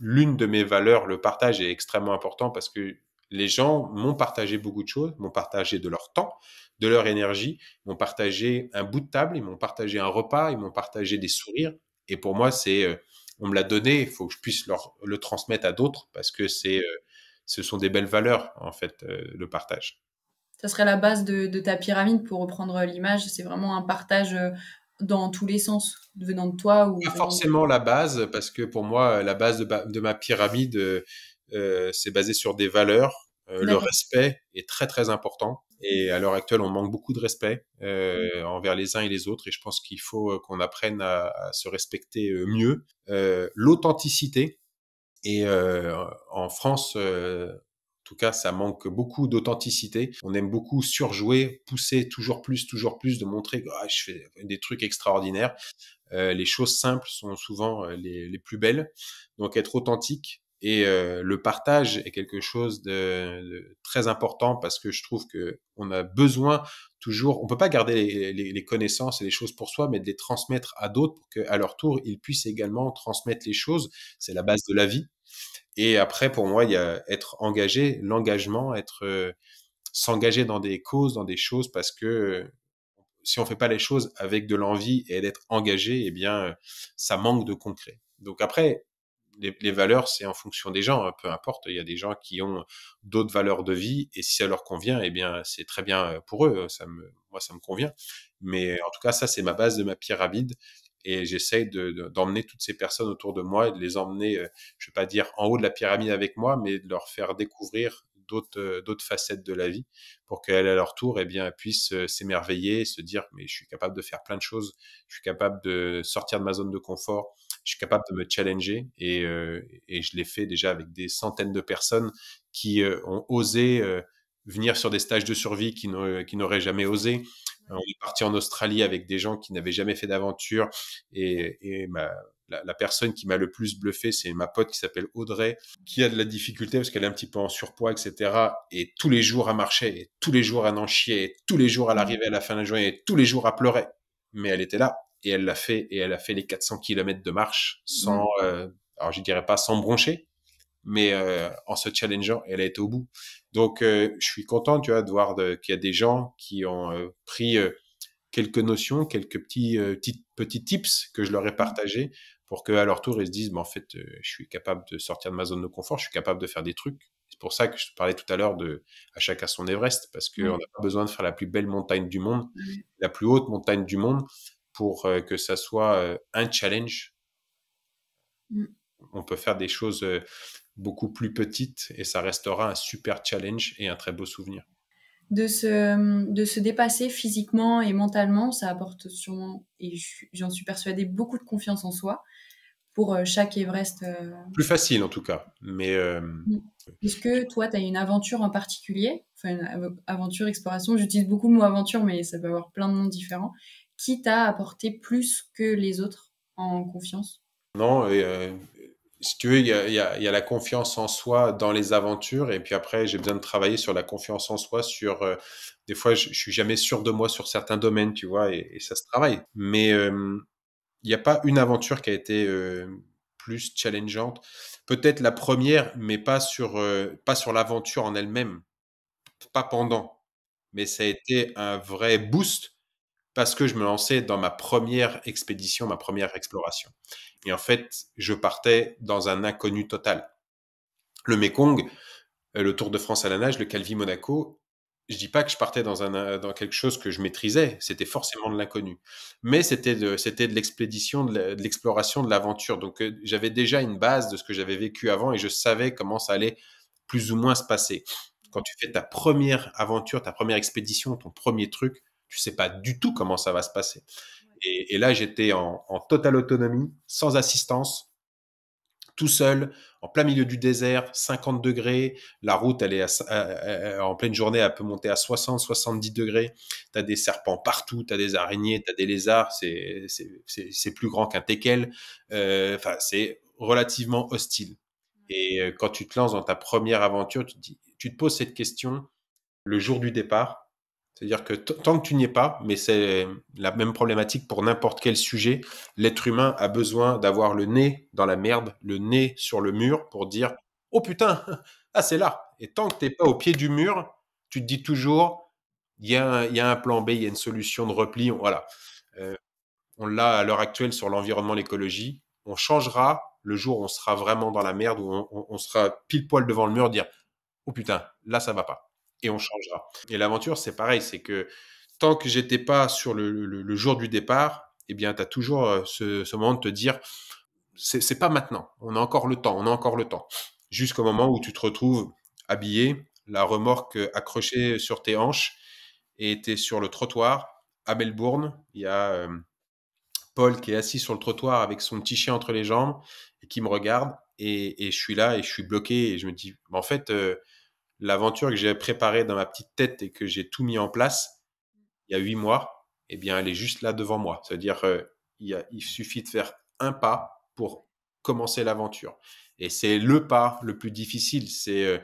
l'une de mes valeurs, le partage, est extrêmement important parce que les gens m'ont partagé beaucoup de choses, m'ont partagé de leur temps, de leur énergie, m'ont partagé un bout de table, ils m'ont partagé un repas, ils m'ont partagé des sourires. Et pour moi, c'est, euh, on me l'a donné, il faut que je puisse leur, le transmettre à d'autres parce que c'est, euh, ce sont des belles valeurs, en fait, euh, le partage. Ça serait la base de, de ta pyramide pour reprendre l'image. C'est vraiment un partage dans tous les sens, venant de toi ou. forcément la base, parce que pour moi, la base de, ma pyramide, euh, euh, c'est basé sur des valeurs. Euh, le respect est très très important. Et à l'heure actuelle, on manque beaucoup de respect mmh. envers les uns et les autres. Et je pense qu'il faut qu'on apprenne à, à, se respecter mieux. L'authenticité. Et en France, tout cas, ça manque beaucoup d'authenticité. On aime beaucoup surjouer, pousser toujours plus, toujours plus, de montrer que ah, je fais des trucs extraordinaires. Euh, les choses simples sont souvent euh, les, plus belles. Donc être authentique et euh, le partage est quelque chose de, très important parce que je trouve que on a besoin toujours. On peut pas garder les connaissances et les choses pour soi, mais de les transmettre à d'autres pour qu'à leur tour ils puissent également transmettre les choses. C'est la base de la vie. Et après, pour moi, il y a être engagé, l'engagement, être euh, s'engager dans des causes, dans des choses, parce que euh, si on fait pas les choses avec de l'envie et d'être engagé, eh bien, euh, ça manque de concret. Donc après, les, valeurs, c'est en fonction des gens, hein, peu importe. Il y a des gens qui ont d'autres valeurs de vie, et si ça leur convient, eh bien, c'est très bien pour eux. Ça me, moi, ça me convient. Mais en tout cas, ça, c'est ma base de ma pyramide et j'essaie d'emmener toutes ces personnes autour de moi et de les emmener, euh, je ne vais pas dire en haut de la pyramide avec moi, mais de leur faire découvrir d'autres euh, facettes de la vie pour qu'elles, à leur tour, et eh bien, puissent euh, s'émerveiller, et se dire, mais je suis capable de faire plein de choses, je suis capable de sortir de ma zone de confort, je suis capable de me challenger et, et je l'ai fait déjà avec des centaines de personnes qui ont osé venir sur des stages de survie qui n'auraient jamais osé, euh, on est parti en Australie avec des gens qui n'avaient jamais fait d'aventure et, la, personne qui m'a le plus bluffé, c'est ma pote qui s'appelle Audrey, qui a de la difficulté parce qu'elle est un petit peu en surpoids, etc. Et tous les jours à marcher, et tous les jours à n'en chier, tous les jours à mmh. l'arrivée à la fin de la et tous les jours à pleurer. Mais elle était là et elle l'a fait et elle a fait les 400 km de marche sans, mmh. euh, alors je dirais pas sans broncher, mais euh, en se challengeant, elle a été au bout. Donc, euh, je suis content, tu vois, de voir qu'il y a des gens qui ont euh, pris quelques notions, quelques petits, petits, petits tips que je leur ai partagés pour qu'à leur tour, ils se disent, en fait, je suis capable de sortir de ma zone de confort, je suis capable de faire des trucs. C'est pour ça que je parlais tout à l'heure de à chacun son Everest, parce qu'on n'a pas besoin de faire la plus belle montagne du monde, la plus haute montagne du monde, pour que ça soit un challenge. Mm. on peut faire des choses beaucoup plus petite et ça restera un super challenge et un très beau souvenir. De se, hum, de se dépasser physiquement et mentalement, ça apporte sûrement, et j'en suis persuadée, beaucoup de confiance en soi pour euh, chaque Everest. Euh, plus facile en tout cas. Mais puisque euh, mm. toi, tu as une aventure en particulier Enfin, une aventure, exploration, j'utilise beaucoup le mot aventure, mais ça peut avoir plein de noms différents. Qui t'a apporté plus que les autres en confiance Non, et si tu veux, il y a, la confiance en soi dans les aventures, et puis après, j'ai besoin de travailler sur la confiance en soi, sur... Euh, des fois, je, ne suis jamais sûr de moi sur certains domaines, tu vois, et, ça se travaille. Mais il n'y a pas une aventure qui a été plus challengeante. Peut-être la première, mais pas sur, pas sur l'aventure en elle-même, pas pendant. Mais ça a été un vrai boost parce que je me lançais dans ma première expédition, ma première exploration. Et en fait, je partais dans un inconnu total. Le Mekong, euh, le Tour de France à la nage, le Calvi Monaco, je dis pas que je partais dans, euh, quelque chose que je maîtrisais, c'était forcément de l'inconnu. Mais c'était de, l'expédition, de l'exploration, de l'aventure. Donc euh, j'avais déjà une base de ce que j'avais vécu avant et je savais comment ça allait plus ou moins se passer. Quand tu fais ta première aventure, ta première expédition, ton premier truc, tu sais pas du tout comment ça va se passer et, là, j'étais en, totale autonomie, sans assistance, tout seul, en plein milieu du désert, 50 degrés. La route, elle est euh, euh, en pleine journée, elle peut monter à 60, 70 degrés. Tu as des serpents partout, tu as des araignées, tu as des lézards. C'est plus grand qu'un teckel. Euh, enfin, c'est relativement hostile. Et quand tu te lances dans ta première aventure, tu te poses cette question le jour du départ c'est-à-dire que tant que tu n'y es pas, mais c'est la même problématique pour n'importe quel sujet, l'être humain a besoin d'avoir le nez dans la merde, le nez sur le mur pour dire Oh putain, ah c'est là. Et tant que tu n'es pas au pied du mur, tu te dis toujours Il y, a un plan B, il y a une solution de repli. Voilà. Euh, on l'a à l'heure actuelle sur l'environnement, l'écologie. On changera le jour où on sera vraiment dans la merde, où on, sera pile poil devant le mur, dire Oh putain, là ça va pas et on changera. Et l'aventure, c'est pareil, c'est que tant que j'étais pas sur le, jour du départ, eh bien, tu as toujours euh, ce, moment de te dire, c'est pas maintenant, on a encore le temps, on a encore le temps. Jusqu'au moment où tu te retrouves habillé, la remorque accrochée sur tes hanches, et tu es sur le trottoir à Melbourne. Il y a euh, Paul qui est assis sur le trottoir avec son petit chien entre les jambes et qui me regarde. Et, je suis là et je suis bloqué. Et je me dis, en fait, euh, l'aventure que j'ai préparée dans ma petite tête et que j'ai tout mis en place il y a huit mois, eh bien, elle est juste là devant moi. C'est-à-dire, qu'il euh, il, suffit de faire un pas pour commencer l'aventure. Et c'est le pas le plus difficile. C'est euh,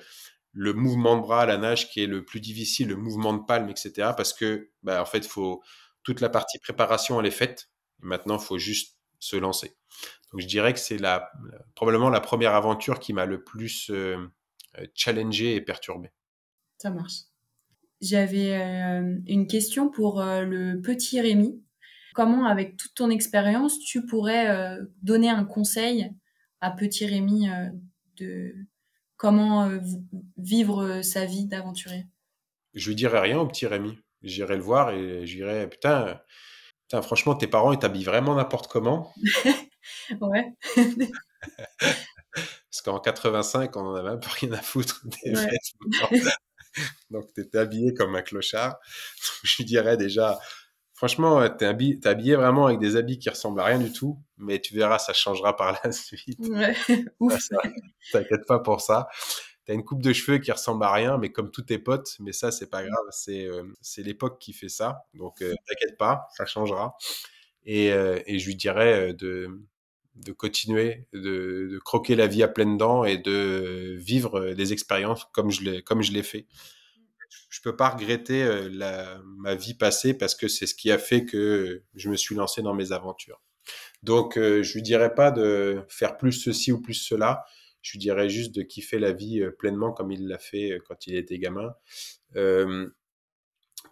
le mouvement de bras à la nage qui est le plus difficile, le mouvement de palme, etc. Parce que, bah, en fait, faut toute la partie préparation, elle est faite. maintenant, il faut juste se lancer. Donc, je dirais que c'est la, probablement la première aventure qui m'a le plus euh, euh, challenger et perturbé Ça marche. J'avais euh, une question pour euh, le petit Rémi. Comment, avec toute ton expérience, tu pourrais donner un conseil à petit Rémi de comment vivre sa vie d'aventurier Je lui dirais rien au petit Rémi. J'irai le voir et j'irai putain, putain, franchement, tes parents, ils t'habillent vraiment n'importe comment. ouais. Parce qu'en 85, on en avait même peu rien à foutre des fêtes. Donc, tu étais habillé comme un clochard. Je lui dirais déjà, franchement, euh, tu es, habillé, vraiment avec des habits qui ressemblent à rien du tout, mais tu verras, ça changera par la suite. Ouais. T'inquiète pas pour ça. T'as une coupe de cheveux qui ressemble à rien, mais comme tous tes potes, mais ça, c'est pas mm. grave, euh, c'est l'époque qui fait ça. Donc, euh, t'inquiète pas, ça changera. Et, et, je lui dirais de, de continuer de, croquer la vie à pleines dents et de vivre euh, des expériences comme je l'ai comme je l'ai fait. Je peux pas regretter euh, ma vie passée parce que c'est ce qui a fait que je me suis lancé dans mes aventures. Donc euh, je lui dirais pas de faire plus ceci ou plus cela. Je lui dirais juste de kiffer la vie pleinement comme il l'a fait quand il était gamin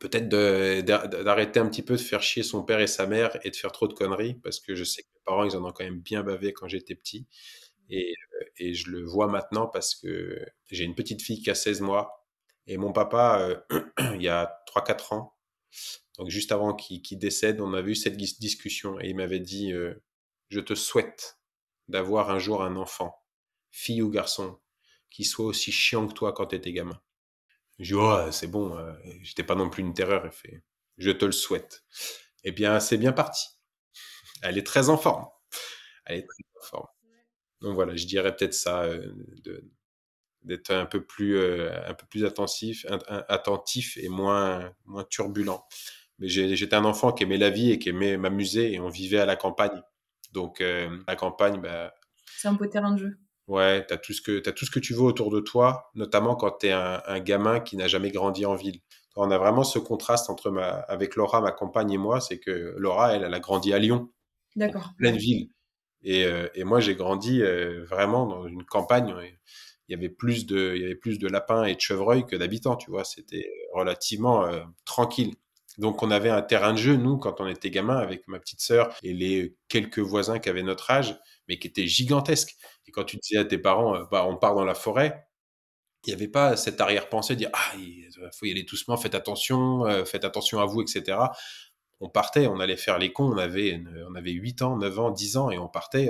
peut-être d'arrêter un petit peu de faire chier son père et sa mère et de faire trop de conneries, parce que je sais que mes parents, ils en ont quand même bien bavé quand j'étais petit. Et, euh, je le vois maintenant parce que j'ai une petite fille qui a 16 mois et mon papa, euh, il y a 3-4 ans, donc juste avant qu'il décède, on avait eu cette discussion et il m'avait dit, euh, je te souhaite d'avoir un jour un enfant, fille ou garçon, qui soit aussi chiant que toi quand tu étais gamin. Je dis, oh, c'est bon, euh, j'étais pas non plus une terreur. fait, je te le souhaite. Eh bien, c'est bien parti. Elle est très en forme. Elle est très en forme. Donc voilà, je dirais peut-être ça, euh, d'être un peu plus, euh, un peu plus attentif, attentif et moins, moins turbulent. Mais j'étais un enfant qui aimait la vie et qui aimait m'amuser et on vivait à la campagne. Donc, la campagne, bah, c'est un beau terrain de jeu. Ouais, tu as, tout ce que, as tout ce que tu veux autour de toi, notamment quand tu es un, gamin qui n'a jamais grandi en ville. On a vraiment ce contraste entre ma, avec Laura, ma compagne et moi, c'est que Laura, elle, elle a grandi à Lyon, pleine ville. Et, euh, et moi, j'ai grandi euh, vraiment dans une campagne. Il y avait plus de, il y avait plus de lapins et de chevreuils que d'habitants, tu vois. C'était relativement euh, tranquille. Donc on avait un terrain de jeu, nous, quand on était gamin, avec ma petite sœur et les quelques voisins qui avaient notre âge, mais qui étaient gigantesques. Et quand tu disais à tes parents, euh, bah, on part dans la forêt, il n'y avait pas cette arrière-pensée de dire, «Ah, il faut y aller doucement, faites attention, euh, faites attention à vous, etc. On partait, on allait faire les cons, on avait, on avait 8 ans, 9 ans, 10 ans, et on partait,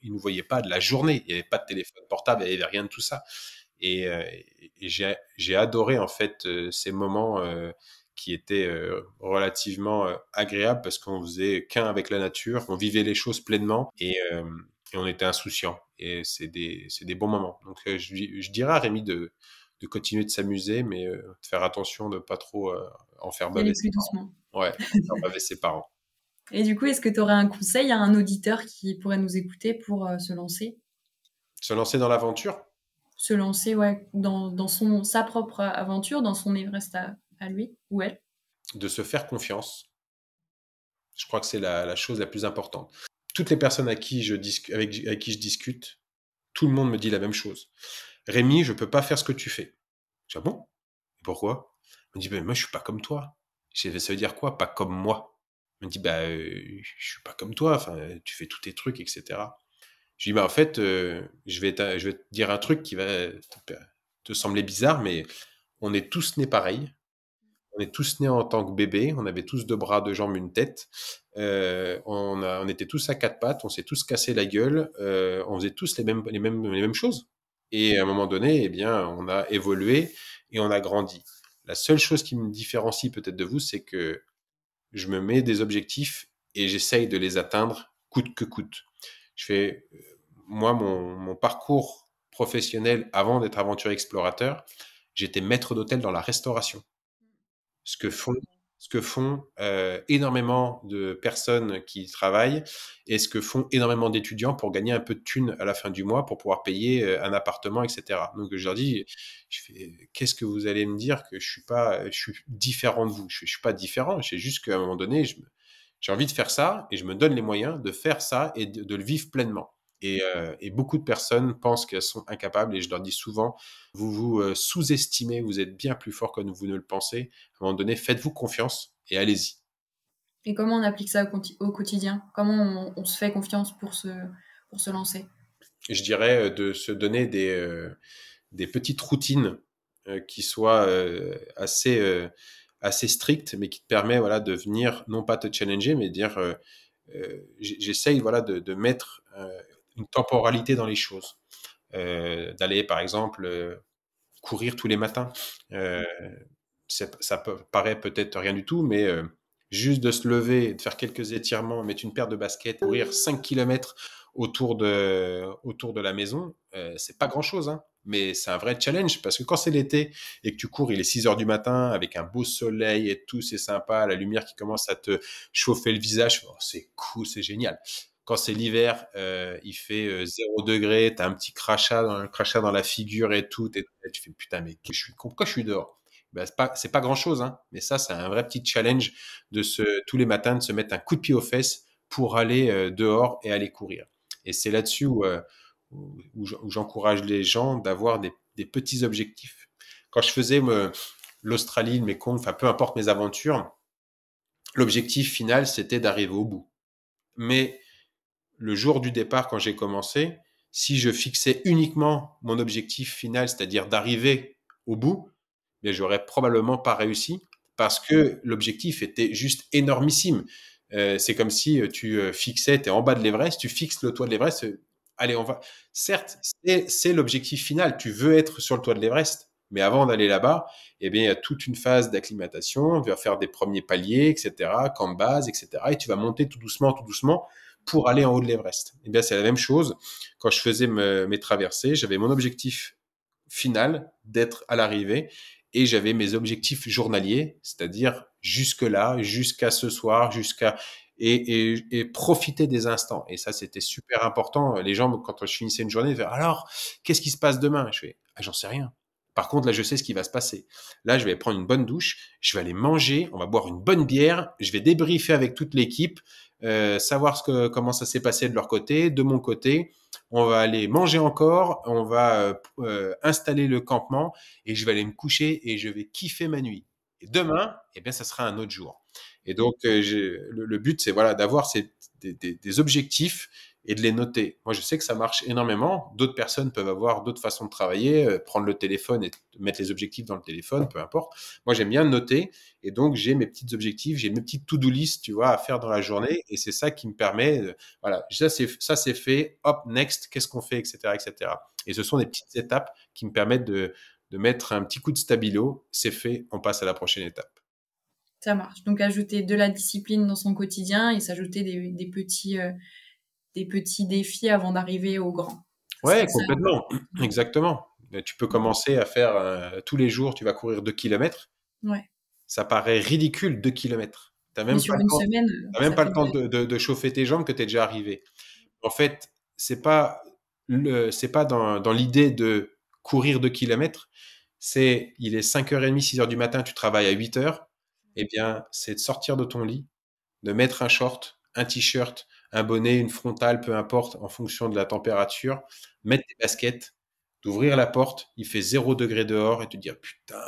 ils ne nous voyaient pas de la journée, il n'y avait pas de téléphone portable, il n'y avait rien de tout ça. Et, euh, j'ai adoré en fait ces moments qui était euh, relativement euh, agréable parce qu'on faisait qu'un avec la nature, on vivait les choses pleinement et, euh, on était insouciant. Et c'est des, bons moments. Donc je, dirais à Rémi de, continuer de s'amuser, mais de faire attention de pas trop en faire baver ses parents. Ouais, ses parents. Et du coup, est-ce que tu aurais un conseil à un auditeur qui pourrait nous écouter pour se lancer Se lancer dans l'aventure Se lancer, ouais, dans, son, sa propre aventure, dans son Everest à lui ou elle De se faire confiance. Je crois que c'est la, chose la plus importante. Toutes les personnes à qui je avec, qui je discute, tout le monde me dit la même chose. Rémi, je peux pas faire ce que tu fais. Je dis, ah bon Pourquoi Il me dit, mais ben, moi, je suis pas comme toi. Ben, ça veut dire quoi Pas comme moi. Il me dit, bah, je suis pas comme toi. Enfin, tu fais tous tes trucs, etc. Je dis, bah, en fait, euh, je, vais te dire un truc qui va te sembler bizarre, mais on est tous nés pareils on est tous nés en tant que bébé. on avait tous deux bras, deux jambes, une tête. Euh, on, était tous à quatre pattes, on s'est tous cassé la gueule, euh, on faisait tous les mêmes, les, mêmes, les mêmes choses. Et à un moment donné, eh bien, on a évolué et on a grandi. La seule chose qui me différencie peut-être de vous, c'est que je me mets des objectifs et j'essaye de les atteindre coûte que coûte. Je fais, euh, moi, mon, mon parcours professionnel avant d'être aventurier explorateur, j'étais maître d'hôtel dans la restauration ce que font, ce que font euh, énormément de personnes qui travaillent et ce que font énormément d'étudiants pour gagner un peu de thunes à la fin du mois pour pouvoir payer euh, un appartement, etc. Donc je leur dis, qu'est-ce que vous allez me dire que je suis pas, je suis différent de vous Je, suis pas différent. C'est juste qu'à un moment donné, j'ai envie de faire ça et je me donne les moyens de faire ça et de le vivre pleinement. Euh, et, beaucoup de personnes pensent qu'elles sont incapables, et je leur dis souvent, vous vous euh, sous-estimez, vous êtes bien plus fort que vous ne le pensez. À un moment donné, faites-vous confiance et allez-y. Et comment on applique ça au, quotidien Comment on, se fait confiance pour se, pour se lancer Je dirais euh, de se donner des, des petites routines qui soient assez, assez strictes, mais qui te permettent voilà, de venir, non pas te challenger, mais dire... j'essaye voilà de, de mettre une temporalité dans les choses. Euh, d'aller, par exemple, euh, courir tous les matins. Euh, ça paraît peut-être rien du tout, mais juste de se lever, de faire quelques étirements, mettre une paire de baskets, courir 5 km autour de, autour de la maison, c'est pas grand-chose. Hein. mais c'est un vrai challenge parce que quand c'est l'été et que tu cours, il est 6 heures du matin avec un beau soleil et tout, c'est sympa, la lumière qui commence à te chauffer le visage, oh, c'est cool, c'est génial. Quand c'est l'hiver, euh, il fait 0 euh, degré, t'as un petit crachat, dans la figure et tout. Et tu fais putain, mais je suis pourquoi je suis dehors bah, C'est pas, grand chose, hein, mais ça, c'est un vrai petit challenge de se, tous les matins de se mettre un coup de pied aux fesses pour aller euh, dehors et aller courir. Et c'est là-dessus où, j'encourage les gens d'avoir des, petits objectifs. Quand je faisais l'Australie, mes comptes, enfin peu importe mes aventures, l'objectif final, c'était d'arriver au bout. Mais le jour du départ, quand j'ai commencé, si je fixais uniquement mon objectif final, c'est-à-dire d'arriver au bout, mais j'aurais probablement pas réussi parce que l'objectif était juste énormissime. Euh, c'est comme si euh, tu euh, fixais, tu es en bas de l'Everest, tu fixes le toit de l'Everest. Allez, on va. Certes, c'est l'objectif final. Tu veux être sur le toit de l'Everest, mais avant d'aller là-bas, eh bien, il y a toute une phase d'acclimatation. Tu vas faire des premiers paliers, etc., camp de base, etc. Et tu vas monter tout doucement, tout doucement, pour aller en haut de l'Everest. Et eh bien, c'est la même chose. Quand je faisais mes traversées, j'avais mon objectif final d'être à l'arrivée et j'avais mes objectifs journaliers, c'est-à-dire jusque-là, jusqu'à ce soir, jusqu'à et, profiter des instants. Et ça, c'était super important. Les gens, quand je finissais une journée, ils disaient, alors, qu'est-ce qui se passe demain Je fais, ah, j'en sais rien. Par contre, là, je sais ce qui va se passer. Là, je vais prendre une bonne douche, je vais aller manger, on va boire une bonne bière, je vais débriefer avec toute l'équipe euh, savoir ce que, comment ça s'est passé de leur côté, de mon côté. On va aller manger encore, on va euh, euh, installer le campement et je vais aller me coucher et je vais kiffer ma nuit. Et demain, eh bien, ça sera un autre jour. Et donc, le, but, c'est voilà, d'avoir des, objectifs et de les noter. Moi, je sais que ça marche énormément. D'autres personnes peuvent avoir d'autres façons de travailler, euh, prendre le téléphone et mettre les objectifs dans le téléphone, peu importe. Moi, j'aime bien noter et donc j'ai mes petits objectifs, j'ai mes petites to-do list, tu vois, à faire dans la journée et c'est ça qui me permet, voilà, ça c'est ça c'est fait, hop, next, qu'est-ce qu'on fait, etc., etc. Et ce sont des petites étapes qui me permettent de, de mettre un petit coup de stabilo, c'est fait, on passe à la prochaine étape. Ça marche. Donc ajouter de la discipline dans son quotidien et s'ajouter des, petits euh, des petits défis avant d'arriver au grand. Ouais, complètement. Exactement. Tu peux commencer à faire euh, tous les jours, tu vas courir deux kilomètres. Ouais. Ça paraît ridicule, deux kilomètres. Tu n'as même pas le temps, même pas le temps de, chauffer tes jambes que tu es déjà arrivé. En fait, c'est pas pas dans, l'idée de courir deux kilomètres, C'est, il est 5h30, 6h du matin, tu travailles à 8h. Eh bien, c'est de sortir de ton lit, de mettre un short, un t-shirt, un bonnet, une frontale, peu importe, en fonction de la température, mettre tes baskets, d'ouvrir la porte, il fait 0 degré dehors et te dire putain,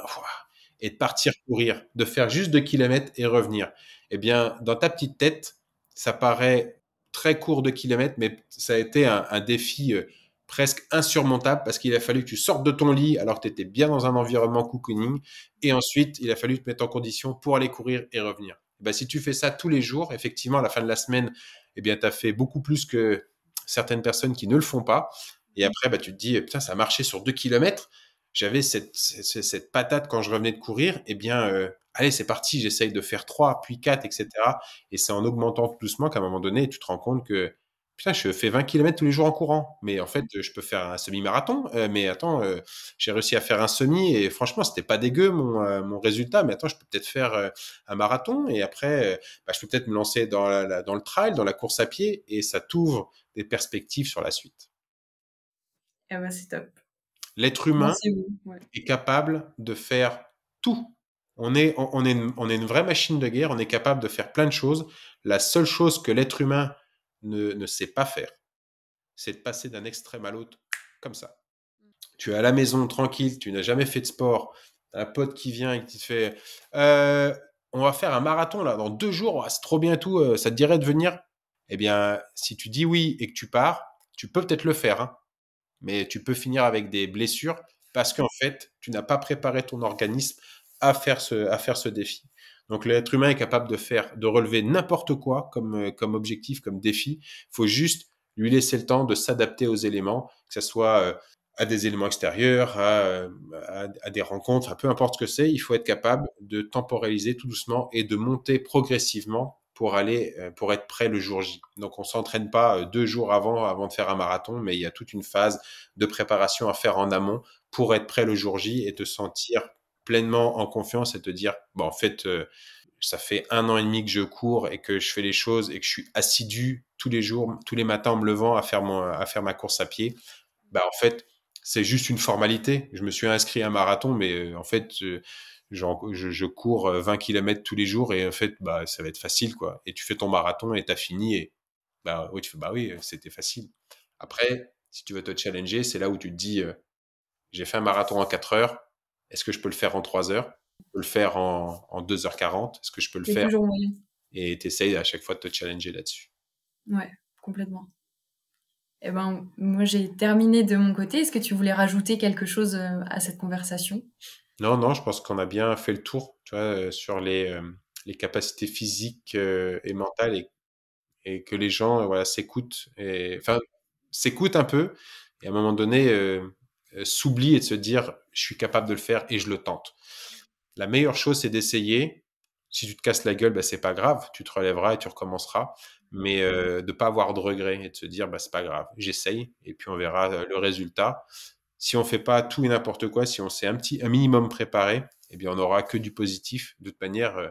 et de partir courir, de faire juste 2 km et revenir. Eh bien, dans ta petite tête, ça paraît très court de kilomètres, mais ça a été un, défi euh, presque insurmontable parce qu'il a fallu que tu sortes de ton lit alors que tu étais bien dans un environnement cocooning et ensuite il a fallu te mettre en condition pour aller courir et revenir. Et eh ben, si tu fais ça tous les jours, effectivement, à la fin de la semaine, eh bien, tu as fait beaucoup plus que certaines personnes qui ne le font pas. Et mm. après, bah, tu te dis, eh, putain, ça a marché sur 2 kilomètres. J'avais cette, patate quand je revenais de courir. Eh bien, euh, allez, c'est parti, j'essaye de faire trois, puis quatre, etc. Et c'est en augmentant tout doucement qu'à un moment donné, tu te rends compte que putain, je fais 20 km tous les jours en courant. Mais en fait, mmh. euh, je peux faire un semi-marathon. Euh, mais attends, euh, j'ai réussi à faire un semi et franchement, c'était pas dégueu mon, mon, résultat. Mais attends, je peux peut-être faire un marathon et après, bah, je peux peut-être me lancer dans, dans le trail, dans la course à pied et ça t'ouvre des perspectives sur la suite. Eh ben, c'est top. L'être humain est capable de faire tout. On est, on, est on est une vraie machine de guerre, on est capable de faire plein de choses. La seule chose que l'être humain ne, sait pas faire, c'est de passer d'un extrême à l'autre comme ça. Mmh. Tu es à la maison tranquille, tu n'as jamais fait de sport, un pote qui vient et qui te fait euh, on va faire un marathon là dans deux jours, ah, c'est trop bien tout, euh, ça te dirait de venir Eh bien, si tu dis oui et que tu pars, tu peux peut-être le faire, hein, mais tu peux finir avec des blessures parce qu'en fait, tu n'as pas préparé ton organisme à faire ce, à faire ce défi. Donc l'être humain est capable de faire, de relever n'importe quoi comme, euh, comme objectif, comme défi. Il faut juste lui laisser le temps de s'adapter aux éléments, que ce soit euh, à des éléments extérieurs, euh, à, des rencontres, à peu importe ce que c'est, il faut être capable de temporaliser tout doucement et de monter progressivement pour aller, pour être prêt le jour J. Donc on s'entraîne pas deux jours avant, avant de faire un marathon, mais il y a toute une phase de préparation à faire en amont pour être prêt le jour J et te sentir pleinement en confiance et te dire, bon, bah, en fait, euh, ça fait un an et demi que je cours et que je fais les choses et que je suis assidu tous les jours, tous les matins en me levant à faire, à faire ma course à pied, bah en fait, c'est juste une formalité. Je me suis inscrit à un marathon, mais euh, en fait, euh, je, cours 20 km tous les jours et en fait, bah, ça va être facile. quoi. Et tu fais ton marathon et tu as fini. Et bah, oui, tu bah oui, c'était facile. Après, si tu veux te challenger, c'est là où tu te dis, j'ai fait un marathon en 4 heures, est-ce que je peux le faire en 3 heures Je peux le faire en, en 2h40 Est-ce que je peux le faire Et tu à chaque fois de te challenger là-dessus. Ouais, complètement. Eh ben, moi, j'ai terminé de mon côté. Est-ce que tu voulais rajouter quelque chose euh, à cette conversation Non, non, je pense qu'on a bien fait le tour tu vois, euh, sur les, euh, les capacités physiques et mentales et, et, que les gens voilà, s'écoutent. Enfin, s'écoutent un peu et à un moment donné s'oublient et de se dire je suis capable de le faire et je le tente. La meilleure chose, c'est d'essayer. Si tu te casses la gueule, ce bah, c'est pas grave, tu te relèveras et tu recommenceras. Mais euh, de ne pas avoir de regrets et de se dire, bah, c'est pas grave, j'essaye et puis on verra euh, le résultat. Si on ne fait pas tout et n'importe quoi, si on s'est un, petit, un minimum préparé, eh bien, on n'aura que du positif. De toute manière, euh,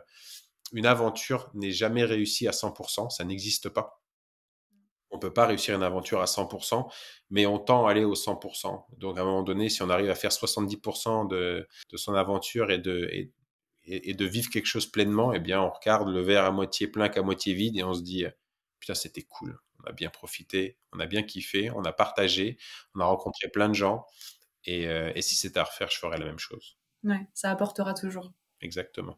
une aventure n'est jamais réussie à 100%, ça n'existe pas on peut pas réussir une aventure à 100%, mais on tend à aller au 100%. Donc à un moment donné, si on arrive à faire 70% de, son aventure et de, vivre quelque chose pleinement, eh bien on regarde le verre à moitié plein qu'à moitié vide et on se dit putain c'était cool, on a bien profité, on a bien kiffé, on a partagé, on a rencontré plein de gens et, euh, si c'était à refaire, je ferais la même chose. Ouais, ça apportera toujours. Exactement.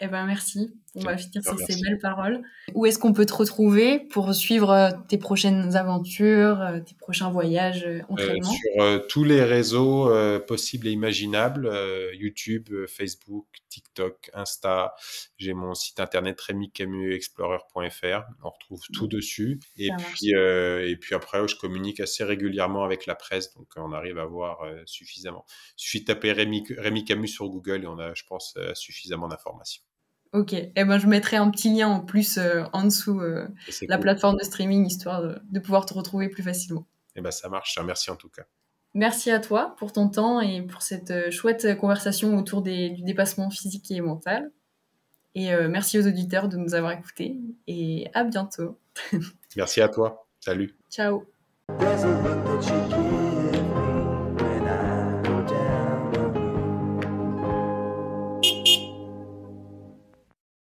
Eh ben merci. On va finir bah, sur ces belles paroles. Où est-ce qu'on peut te retrouver pour suivre euh, tes prochaines aventures, euh, tes prochains voyages, euh, Sur tous les réseaux possibles et imaginables YouTube, Facebook, TikTok, Insta. J'ai mon site internet remycamuexplorer.fr. On retrouve tout mmh. dessus. Et puis, et puis après, je communique assez régulièrement avec la presse, donc on arrive à voir suffisamment. Il suffit de taper Rémi, Rémi Camus sur Google et on a, je pense, suffisamment d'informations. Ok, et eh ben, je mettrai un petit lien en plus euh, en dessous euh, la plateforme de streaming, histoire de, pouvoir te retrouver plus facilement. eh ben, ça marche, Merci en tout cas. Merci à toi pour ton temps et pour cette euh, chouette conversation autour du dépassement physique et mental. Et merci aux auditeurs de nous avoir écoutés et à bientôt. merci à toi. Salut. Ciao.